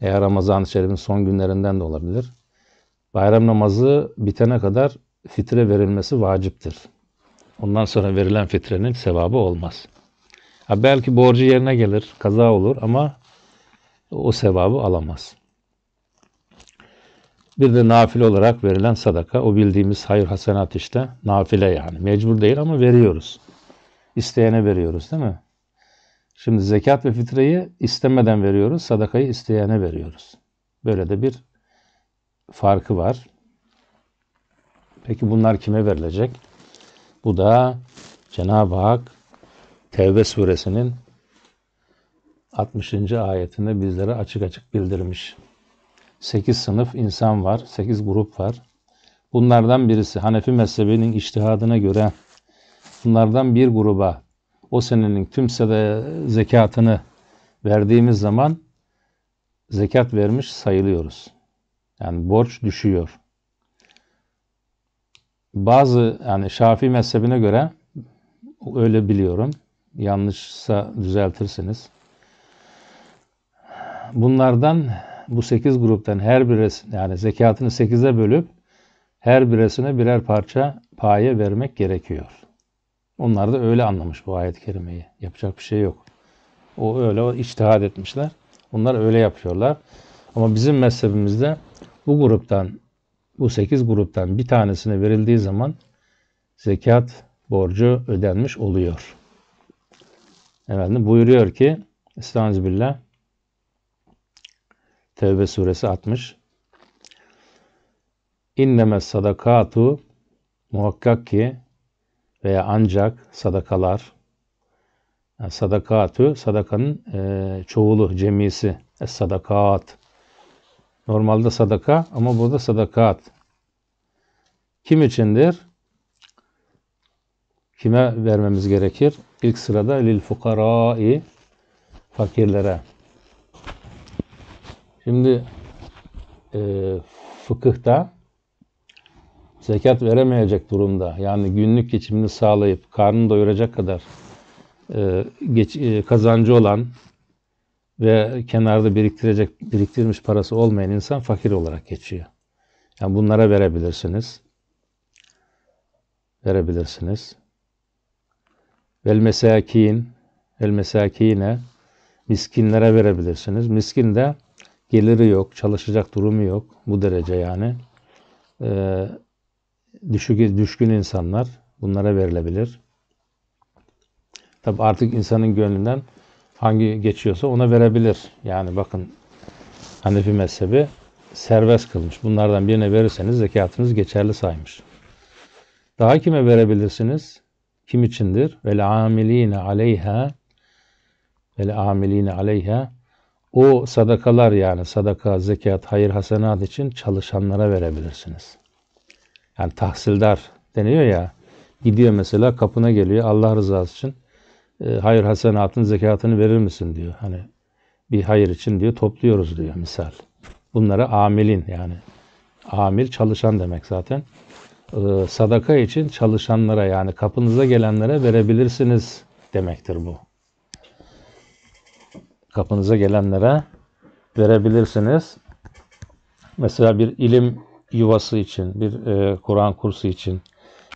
eğer Ramazan-ı Şerif'in son günlerinden de olabilir. Bayram namazı bitene kadar fitre verilmesi vaciptir. Ondan sonra verilen fitrenin sevabı olmaz. Ha belki borcu yerine gelir, kaza olur ama o sevabı alamaz. Bir de nafile olarak verilen sadaka, o bildiğimiz hayır hasenat işte, nafile yani. Mecbur değil ama veriyoruz. İsteyene veriyoruz değil mi? Şimdi zekat ve fitreyi istemeden veriyoruz, sadakayı isteyene veriyoruz. Böyle de bir farkı var. Peki bunlar kime verilecek? Bu da Cenab-ı Hak Tevbe suresinin 60. ayetinde bizlere açık açık bildirmiş. 8 sınıf insan var, 8 grup var. Bunlardan birisi Hanefi mezhebinin iştihadına göre bunlardan bir gruba o senenin tüm zekatını verdiğimiz zaman zekat vermiş sayılıyoruz. Yani borç düşüyor. Bazı yani Şafii mezhebine göre öyle biliyorum. Yanlışsa düzeltirsiniz. Bunlardan bu sekiz gruptan her birisine yani zekatını sekize bölüp her birisine birer parça paye vermek gerekiyor. Onlar da öyle anlamış bu ayet-i kerimeyi. Yapacak bir şey yok. O öyle o içtihad etmişler. Onlar öyle yapıyorlar. Ama bizim mezhebimizde bu gruptan, bu sekiz gruptan bir tanesine verildiği zaman zekat borcu ödenmiş oluyor. Efendim buyuruyor ki Estağfirullah Tevbe suresi 60 İnneme sadakatu muhakkak ki veya ancak sadakalar. Yani sadakatü, sadakanın e, çoğulu, cemisi. Es sadakat. Normalde sadaka ama burada sadakat. Kim içindir? Kime vermemiz gerekir? İlk sırada lil fukarai fakirlere. Şimdi e, fıkıhta zekat veremeyecek durumda yani günlük geçimini sağlayıp karnını doyuracak kadar e, geç, e, kazancı olan ve kenarda biriktirecek biriktirmiş parası olmayan insan fakir olarak geçiyor. Yani bunlara verebilirsiniz. Verebilirsiniz. Vel mesakin el mesakine miskinlere verebilirsiniz. Miskin de geliri yok, çalışacak durumu yok bu derece yani. Ee, düşük, düşkün insanlar bunlara verilebilir. Tabi artık insanın gönlünden hangi geçiyorsa ona verebilir. Yani bakın Hanefi mezhebi serbest kılmış. Bunlardan birine verirseniz zekatınız geçerli saymış. Daha kime verebilirsiniz? Kim içindir? Vel amiline aleyha vel amiline aleyha o sadakalar yani sadaka, zekat, hayır, hasenat için çalışanlara verebilirsiniz. Yani tahsildar deniyor ya. Gidiyor mesela kapına geliyor Allah rızası için. E, hayır hasenatın zekatını verir misin diyor. Hani bir hayır için diyor topluyoruz diyor misal. Bunlara amilin yani amil çalışan demek zaten. E, sadaka için çalışanlara yani kapınıza gelenlere verebilirsiniz demektir bu. Kapınıza gelenlere verebilirsiniz. Mesela bir ilim yuvası için, bir e, Kur'an kursu için,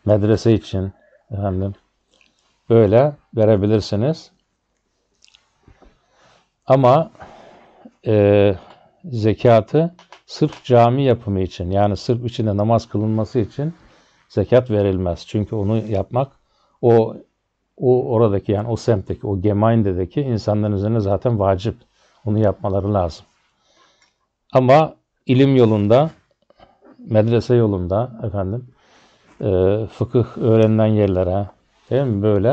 medrese için efendim böyle verebilirsiniz. Ama e, zekatı sırf cami yapımı için yani sırf içinde namaz kılınması için zekat verilmez. Çünkü onu yapmak o o oradaki yani o semtteki o gemindedeki insanların üzerine zaten vacip. Onu yapmaları lazım. Ama ilim yolunda medrese yolunda efendim e, fıkıh öğrenilen yerlere değil mi böyle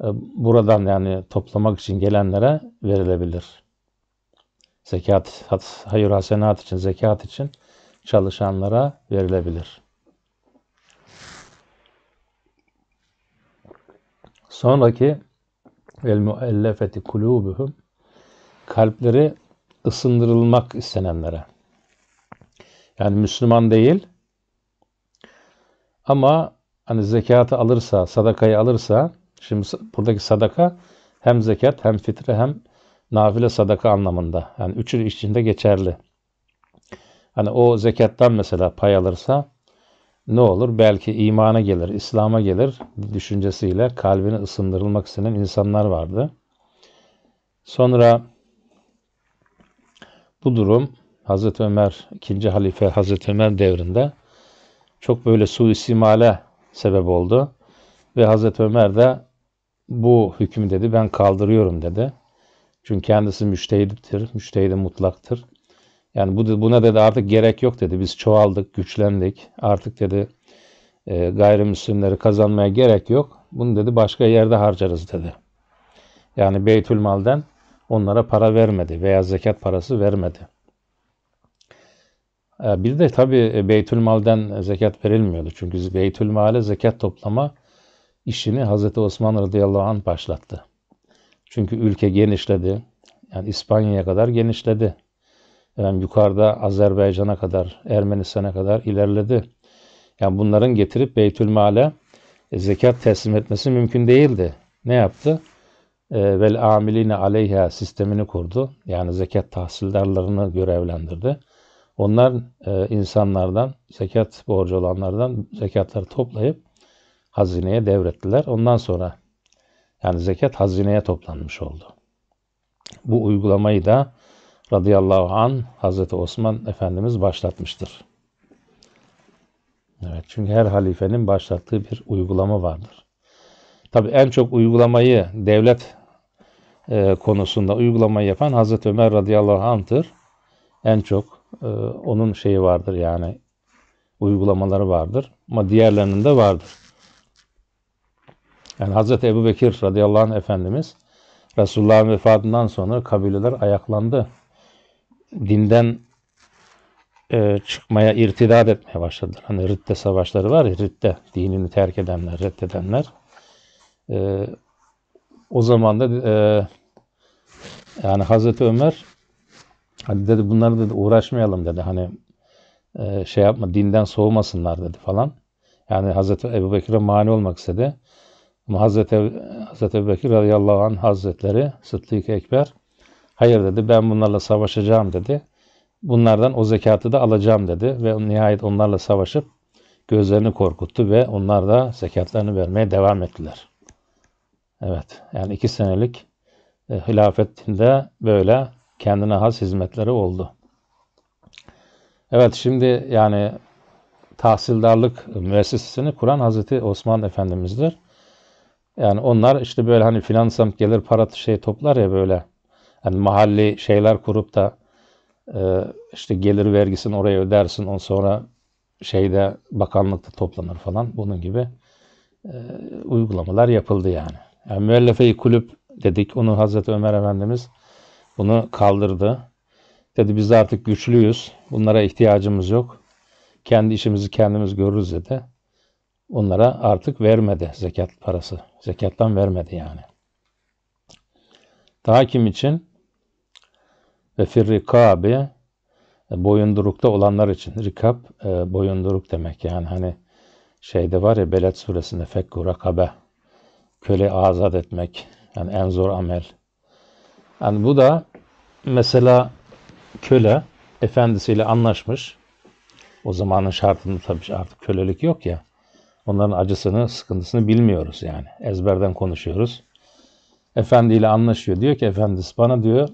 e, buradan yani toplamak için gelenlere verilebilir. Zekat, hat, hayır hasenat için, zekat için çalışanlara verilebilir. Sonraki vel muellefeti kulubuhum kalpleri ısındırılmak istenenlere. Yani Müslüman değil ama hani zekatı alırsa, sadakayı alırsa, şimdi buradaki sadaka hem zekat hem fitre hem nafile sadaka anlamında. Yani üçü içinde geçerli. Hani o zekattan mesela pay alırsa ne olur? Belki imana gelir, İslam'a gelir düşüncesiyle kalbini ısındırılmak isteyen insanlar vardı. Sonra bu durum Hazreti Ömer, ikinci halife Hazreti Ömer devrinde çok böyle suistimale sebep oldu. Ve Hazreti Ömer de bu hükmü dedi ben kaldırıyorum dedi. Çünkü kendisi müştehiddir, müştehidi mutlaktır. Yani bu, buna dedi artık gerek yok dedi. Biz çoğaldık, güçlendik. Artık dedi e, gayrimüslimleri kazanmaya gerek yok. Bunu dedi başka yerde harcarız dedi. Yani Beytülmal'den onlara para vermedi veya zekat parası vermedi. Ee, bir de tabii e, Beytülmal'den zekat verilmiyordu. Çünkü Beytülmal'e zekat toplama işini Hazreti Osman radıyallahu anh başlattı. Çünkü ülke genişledi. Yani İspanya'ya kadar genişledi. Yani yukarıda Azerbaycan'a kadar, Ermenistan'a kadar ilerledi. Yani bunların getirip Beytülmal'e e, zekat teslim etmesi mümkün değildi. Ne yaptı? E, vel amiline aleyha sistemini kurdu. Yani zekat tahsildarlarını görevlendirdi. Onlar e, insanlardan, zekat borcu olanlardan zekatları toplayıp hazineye devrettiler. Ondan sonra yani zekat hazineye toplanmış oldu. Bu uygulamayı da radıyallahu an Hazreti Osman Efendimiz başlatmıştır. Evet çünkü her halifenin başlattığı bir uygulama vardır. Tabi en çok uygulamayı devlet e, konusunda uygulama yapan Hazreti Ömer radıyallahu anh'tır. En çok e, onun şeyi vardır yani uygulamaları vardır. Ama diğerlerinin de vardır. Yani Hazreti Ebu Bekir radıyallahu anh Efendimiz Resulullah'ın vefatından sonra kabileler ayaklandı. Dinden e, çıkmaya, irtidat etmeye başladılar. Hani Ridde savaşları var ya, Ridde, dinini terk edenler, reddedenler. E, o zaman da e, yani Hazreti Ömer Hadi dedi bunları dedi uğraşmayalım dedi. Hani e, şey yapma dinden soğumasınlar dedi falan. Yani Hazreti Ebu Bekir'e mani olmak istedi. Ama Hazreti, Hazreti Ebu Bekir radıyallahu anh hazretleri Sıddık Ekber hayır dedi ben bunlarla savaşacağım dedi. Bunlardan o zekatı da alacağım dedi ve nihayet onlarla savaşıp gözlerini korkuttu ve onlar da zekatlarını vermeye devam ettiler. Evet yani iki senelik e, hilafetinde böyle kendine has hizmetleri oldu. Evet şimdi yani tahsildarlık müessesesini kuran Hazreti Osman Efendimiz'dir. Yani onlar işte böyle hani finansam gelir para şey toplar ya böyle. Hani mahalli şeyler kurup da e, işte gelir vergisini oraya ödersin. On sonra şeyde bakanlıkta toplanır falan. Bunun gibi e, uygulamalar yapıldı yani. yani müellefe kulüp dedik. Onu Hazreti Ömer Efendimiz bunu kaldırdı. Dedi biz artık güçlüyüz. Bunlara ihtiyacımız yok. Kendi işimizi kendimiz görürüz dedi. Onlara artık vermedi zekat parası. Zekattan vermedi yani. Daha kim için? Ve firrikabi e, boyundurukta olanlar için. Rikab e, boyunduruk demek yani hani şeyde var ya Beled suresinde fekku rakabe köle azat etmek yani en zor amel. Yani bu da mesela köle efendisiyle anlaşmış. O zamanın şartında tabii artık kölelik yok ya. Onların acısını, sıkıntısını bilmiyoruz yani. Ezberden konuşuyoruz. Efendiyle anlaşıyor. Diyor ki efendisi bana diyor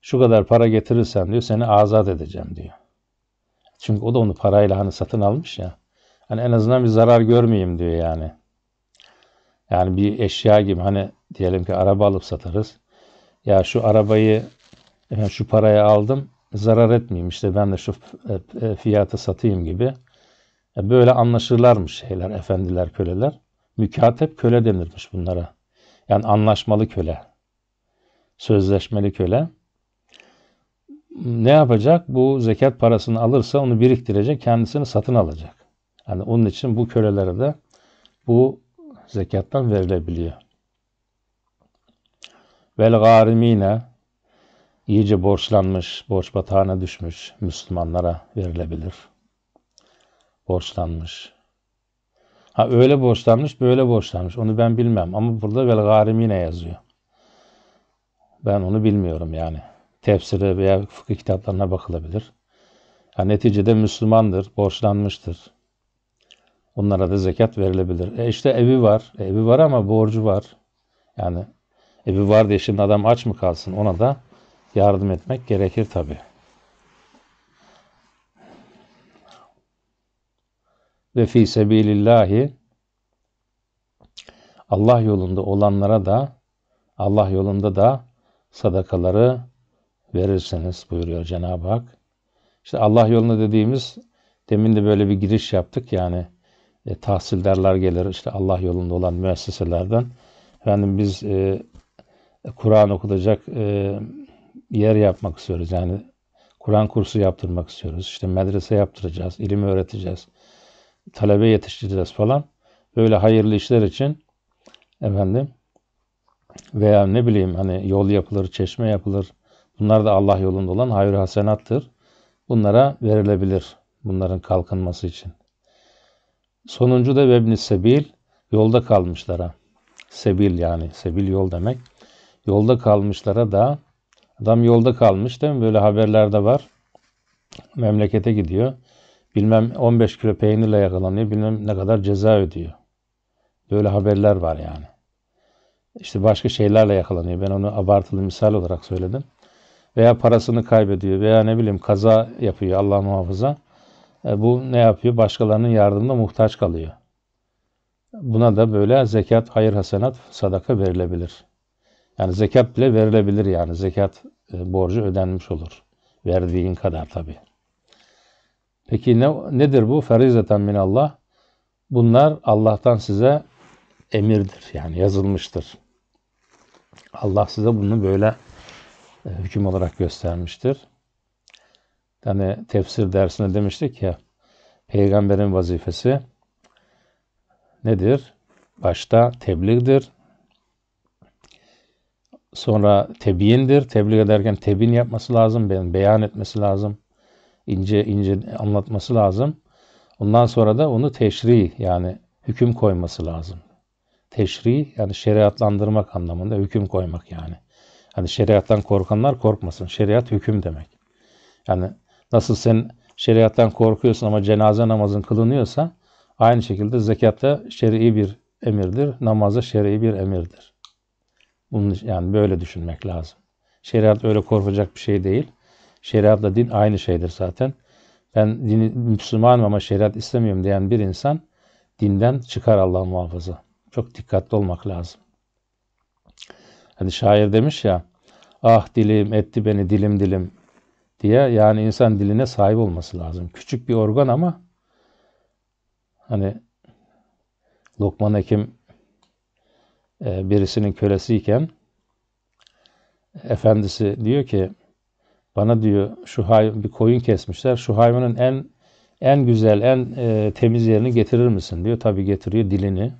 şu kadar para getirirsen diyor seni azat edeceğim diyor. Çünkü o da onu parayla hani satın almış ya. Hani en azından bir zarar görmeyeyim diyor yani. Yani bir eşya gibi hani diyelim ki araba alıp satarız. Ya şu arabayı şu paraya aldım zarar etmeyeyim işte ben de şu e, e, fiyata satayım gibi. E, böyle anlaşırlarmış şeyler efendiler köleler. Mükatep köle denirmiş bunlara. Yani anlaşmalı köle. Sözleşmeli köle. Ne yapacak? Bu zekat parasını alırsa onu biriktirecek, kendisini satın alacak. Yani onun için bu kölelere de bu zekattan verilebiliyor. Vel garimine iyice borçlanmış, borç batağına düşmüş Müslümanlara verilebilir. Borçlanmış. Ha öyle borçlanmış, böyle borçlanmış. Onu ben bilmem ama burada vel garimine yazıyor. Ben onu bilmiyorum yani. Tefsire veya fıkıh kitaplarına bakılabilir. Ha, neticede Müslümandır, borçlanmıştır. Onlara da zekat verilebilir. E işte evi var. E evi var ama borcu var. Yani evi var diye şimdi adam aç mı kalsın? Ona da yardım etmek gerekir tabi. Ve fi sebilillahi Allah yolunda olanlara da Allah yolunda da sadakaları verirsiniz buyuruyor Cenab-ı Hak. İşte Allah yolunda dediğimiz demin de böyle bir giriş yaptık yani e, tahsildarlar gelir işte Allah yolunda olan müesseselerden. Efendim biz e, Kur'an okutacak e, yer yapmak istiyoruz. Yani Kur'an kursu yaptırmak istiyoruz. İşte medrese yaptıracağız, ilim öğreteceğiz. Talebe yetiştireceğiz falan. Böyle hayırlı işler için efendim veya ne bileyim hani yol yapılır, çeşme yapılır. Bunlar da Allah yolunda olan hayır hasenattır. Bunlara verilebilir bunların kalkınması için. Sonuncu da vebni sebil yolda kalmışlara. Sebil yani sebil yol demek. Yolda kalmışlara da Adam yolda kalmış değil mi? Böyle haberlerde var. Memlekete gidiyor. Bilmem 15 kilo peynirle yakalanıyor. Bilmem ne kadar ceza ödüyor. Böyle haberler var yani. İşte başka şeylerle yakalanıyor. Ben onu abartılı misal olarak söyledim. Veya parasını kaybediyor veya ne bileyim kaza yapıyor Allah muhafaza. E bu ne yapıyor? Başkalarının yardımına muhtaç kalıyor. Buna da böyle zekat, hayır, hasenat, sadaka verilebilir.'' Yani zekat bile verilebilir yani zekat e, borcu ödenmiş olur. Verdiğin kadar tabii. Peki ne, nedir bu? Ferizeten min Allah. Bunlar Allah'tan size emirdir yani yazılmıştır. Allah size bunu böyle e, hüküm olarak göstermiştir. Yani tefsir dersine demiştik ya peygamberin vazifesi nedir? Başta tebliğdir, Sonra tebiyindir. Tebliğ ederken tebin yapması lazım. Ben beyan etmesi lazım. İnce ince anlatması lazım. Ondan sonra da onu teşri yani hüküm koyması lazım. Teşri yani şeriatlandırmak anlamında hüküm koymak yani. Hani şeriattan korkanlar korkmasın. Şeriat hüküm demek. Yani nasıl sen şeriattan korkuyorsun ama cenaze namazın kılınıyorsa aynı şekilde zekatta şer'i bir emirdir. Namaza şer'i bir emirdir. Bunun, yani böyle düşünmek lazım. Şeriat öyle korkacak bir şey değil. Şeriatla din aynı şeydir zaten. Ben dini, Müslümanım ama şeriat istemiyorum diyen bir insan dinden çıkar Allah muhafaza. Çok dikkatli olmak lazım. Hani şair demiş ya, ah dilim etti beni dilim dilim diye yani insan diline sahip olması lazım. Küçük bir organ ama hani Lokman Hekim e, birisinin kölesiyken efendisi diyor ki bana diyor şu hay bir koyun kesmişler. Şu hayvanın en en güzel, en e, temiz yerini getirir misin diyor. Tabi getiriyor dilini.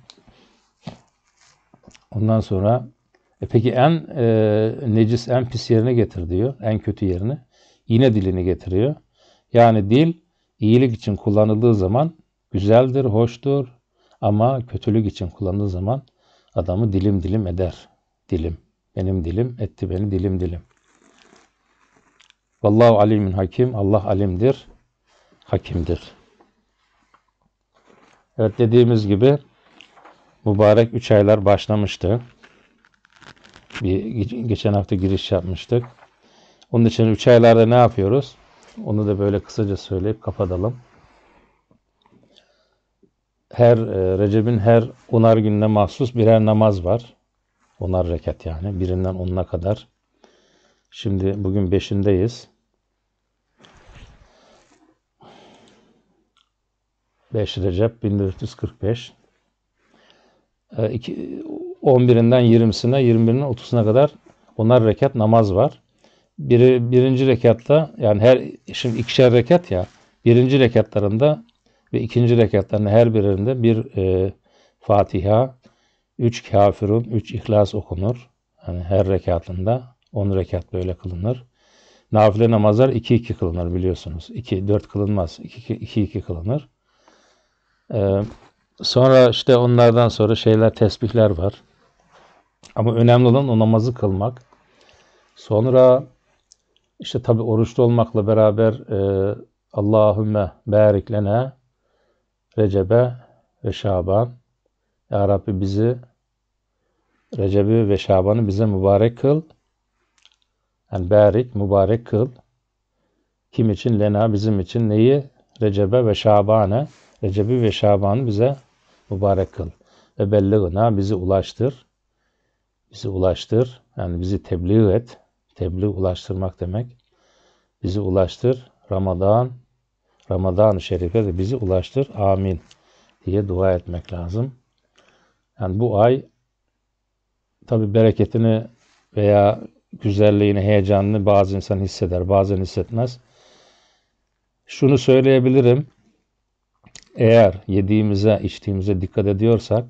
Ondan sonra e, peki en e, necis, en pis yerini getir diyor. En kötü yerini. Yine dilini getiriyor. Yani dil iyilik için kullanıldığı zaman güzeldir, hoştur ama kötülük için kullanıldığı zaman adamı dilim dilim eder. Dilim. Benim dilim etti beni dilim dilim. Vallahu alimin hakim. Allah alimdir, hakimdir. Evet dediğimiz gibi mübarek üç aylar başlamıştı. Bir, geçen hafta giriş yapmıştık. Onun için üç aylarda ne yapıyoruz? Onu da böyle kısaca söyleyip kapatalım her e, Recep'in her onar gününe mahsus birer namaz var. Onar rekat yani. Birinden onuna kadar. Şimdi bugün beşindeyiz. Beş Recep 1445. E, iki, 11'inden 20'sine, 21'inden 30'una kadar onar rekat namaz var. Biri, birinci rekatta yani her şimdi ikişer rekat ya birinci rekatlarında ve ikinci rekatların her birinde bir e, Fatiha, üç kafirun, üç ihlas okunur. Yani her rekatında on rekat böyle kılınır. Nafile namazlar iki iki kılınır biliyorsunuz. İki dört kılınmaz. İki iki, iki, iki kılınır. Ee, sonra işte onlardan sonra şeyler tesbihler var. Ama önemli olan o namazı kılmak. Sonra işte tabi oruçlu olmakla beraber e, Allahümme barik Recebe ve Şaban. Ya Rabbi bizi Recebi ve Şaban'ı bize mübarek kıl. Yani berik, mübarek kıl. Kim için? Lena bizim için. Neyi? Recebe ve Şaban'ı. Recebi ve Şaban'ı bize mübarek kıl. Ve belliğına bizi ulaştır. Bizi ulaştır. Yani bizi tebliğ et. Tebliğ ulaştırmak demek. Bizi ulaştır. Ramazan Ramazan-ı Şerif'e de bizi ulaştır. Amin diye dua etmek lazım. Yani bu ay tabi bereketini veya güzelliğini, heyecanını bazı insan hisseder, bazen hissetmez. Şunu söyleyebilirim. Eğer yediğimize, içtiğimize dikkat ediyorsak,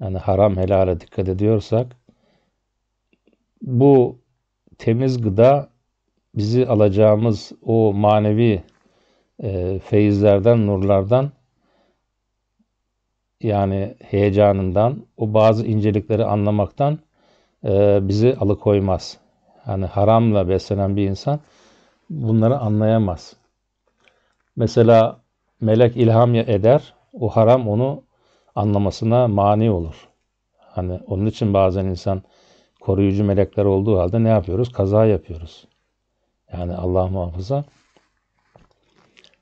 yani haram helale dikkat ediyorsak, bu temiz gıda bizi alacağımız o manevi e, feyizlerden, nurlardan yani heyecanından, o bazı incelikleri anlamaktan e, bizi alıkoymaz. Yani haramla beslenen bir insan bunları anlayamaz. Mesela melek ilham eder, o haram onu anlamasına mani olur. Hani onun için bazen insan koruyucu melekler olduğu halde ne yapıyoruz? Kaza yapıyoruz. Yani Allah muhafaza.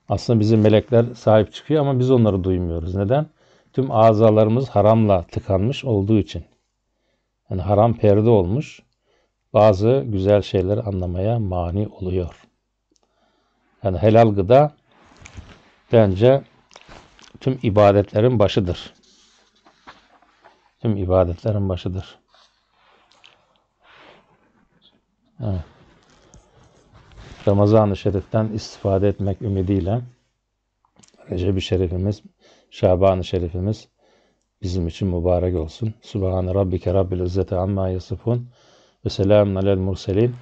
Aslında bizim melekler sahip çıkıyor ama biz onları duymuyoruz. Neden? Tüm azalarımız haramla tıkanmış olduğu için. Yani haram perde olmuş. Bazı güzel şeyleri anlamaya mani oluyor. Yani helal gıda bence tüm ibadetlerin başıdır. Tüm ibadetlerin başıdır. Evet. Ramazan-ı Şerif'ten istifade etmek ümidiyle Recep-i Şerifimiz, Şaban-ı Şerifimiz bizim için mübarek olsun. Subhan Rabbike Rabbil İzzeti Amma Yasifun ve Selamun Alel Murselin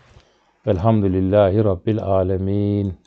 Velhamdülillahi Rabbil Alemin.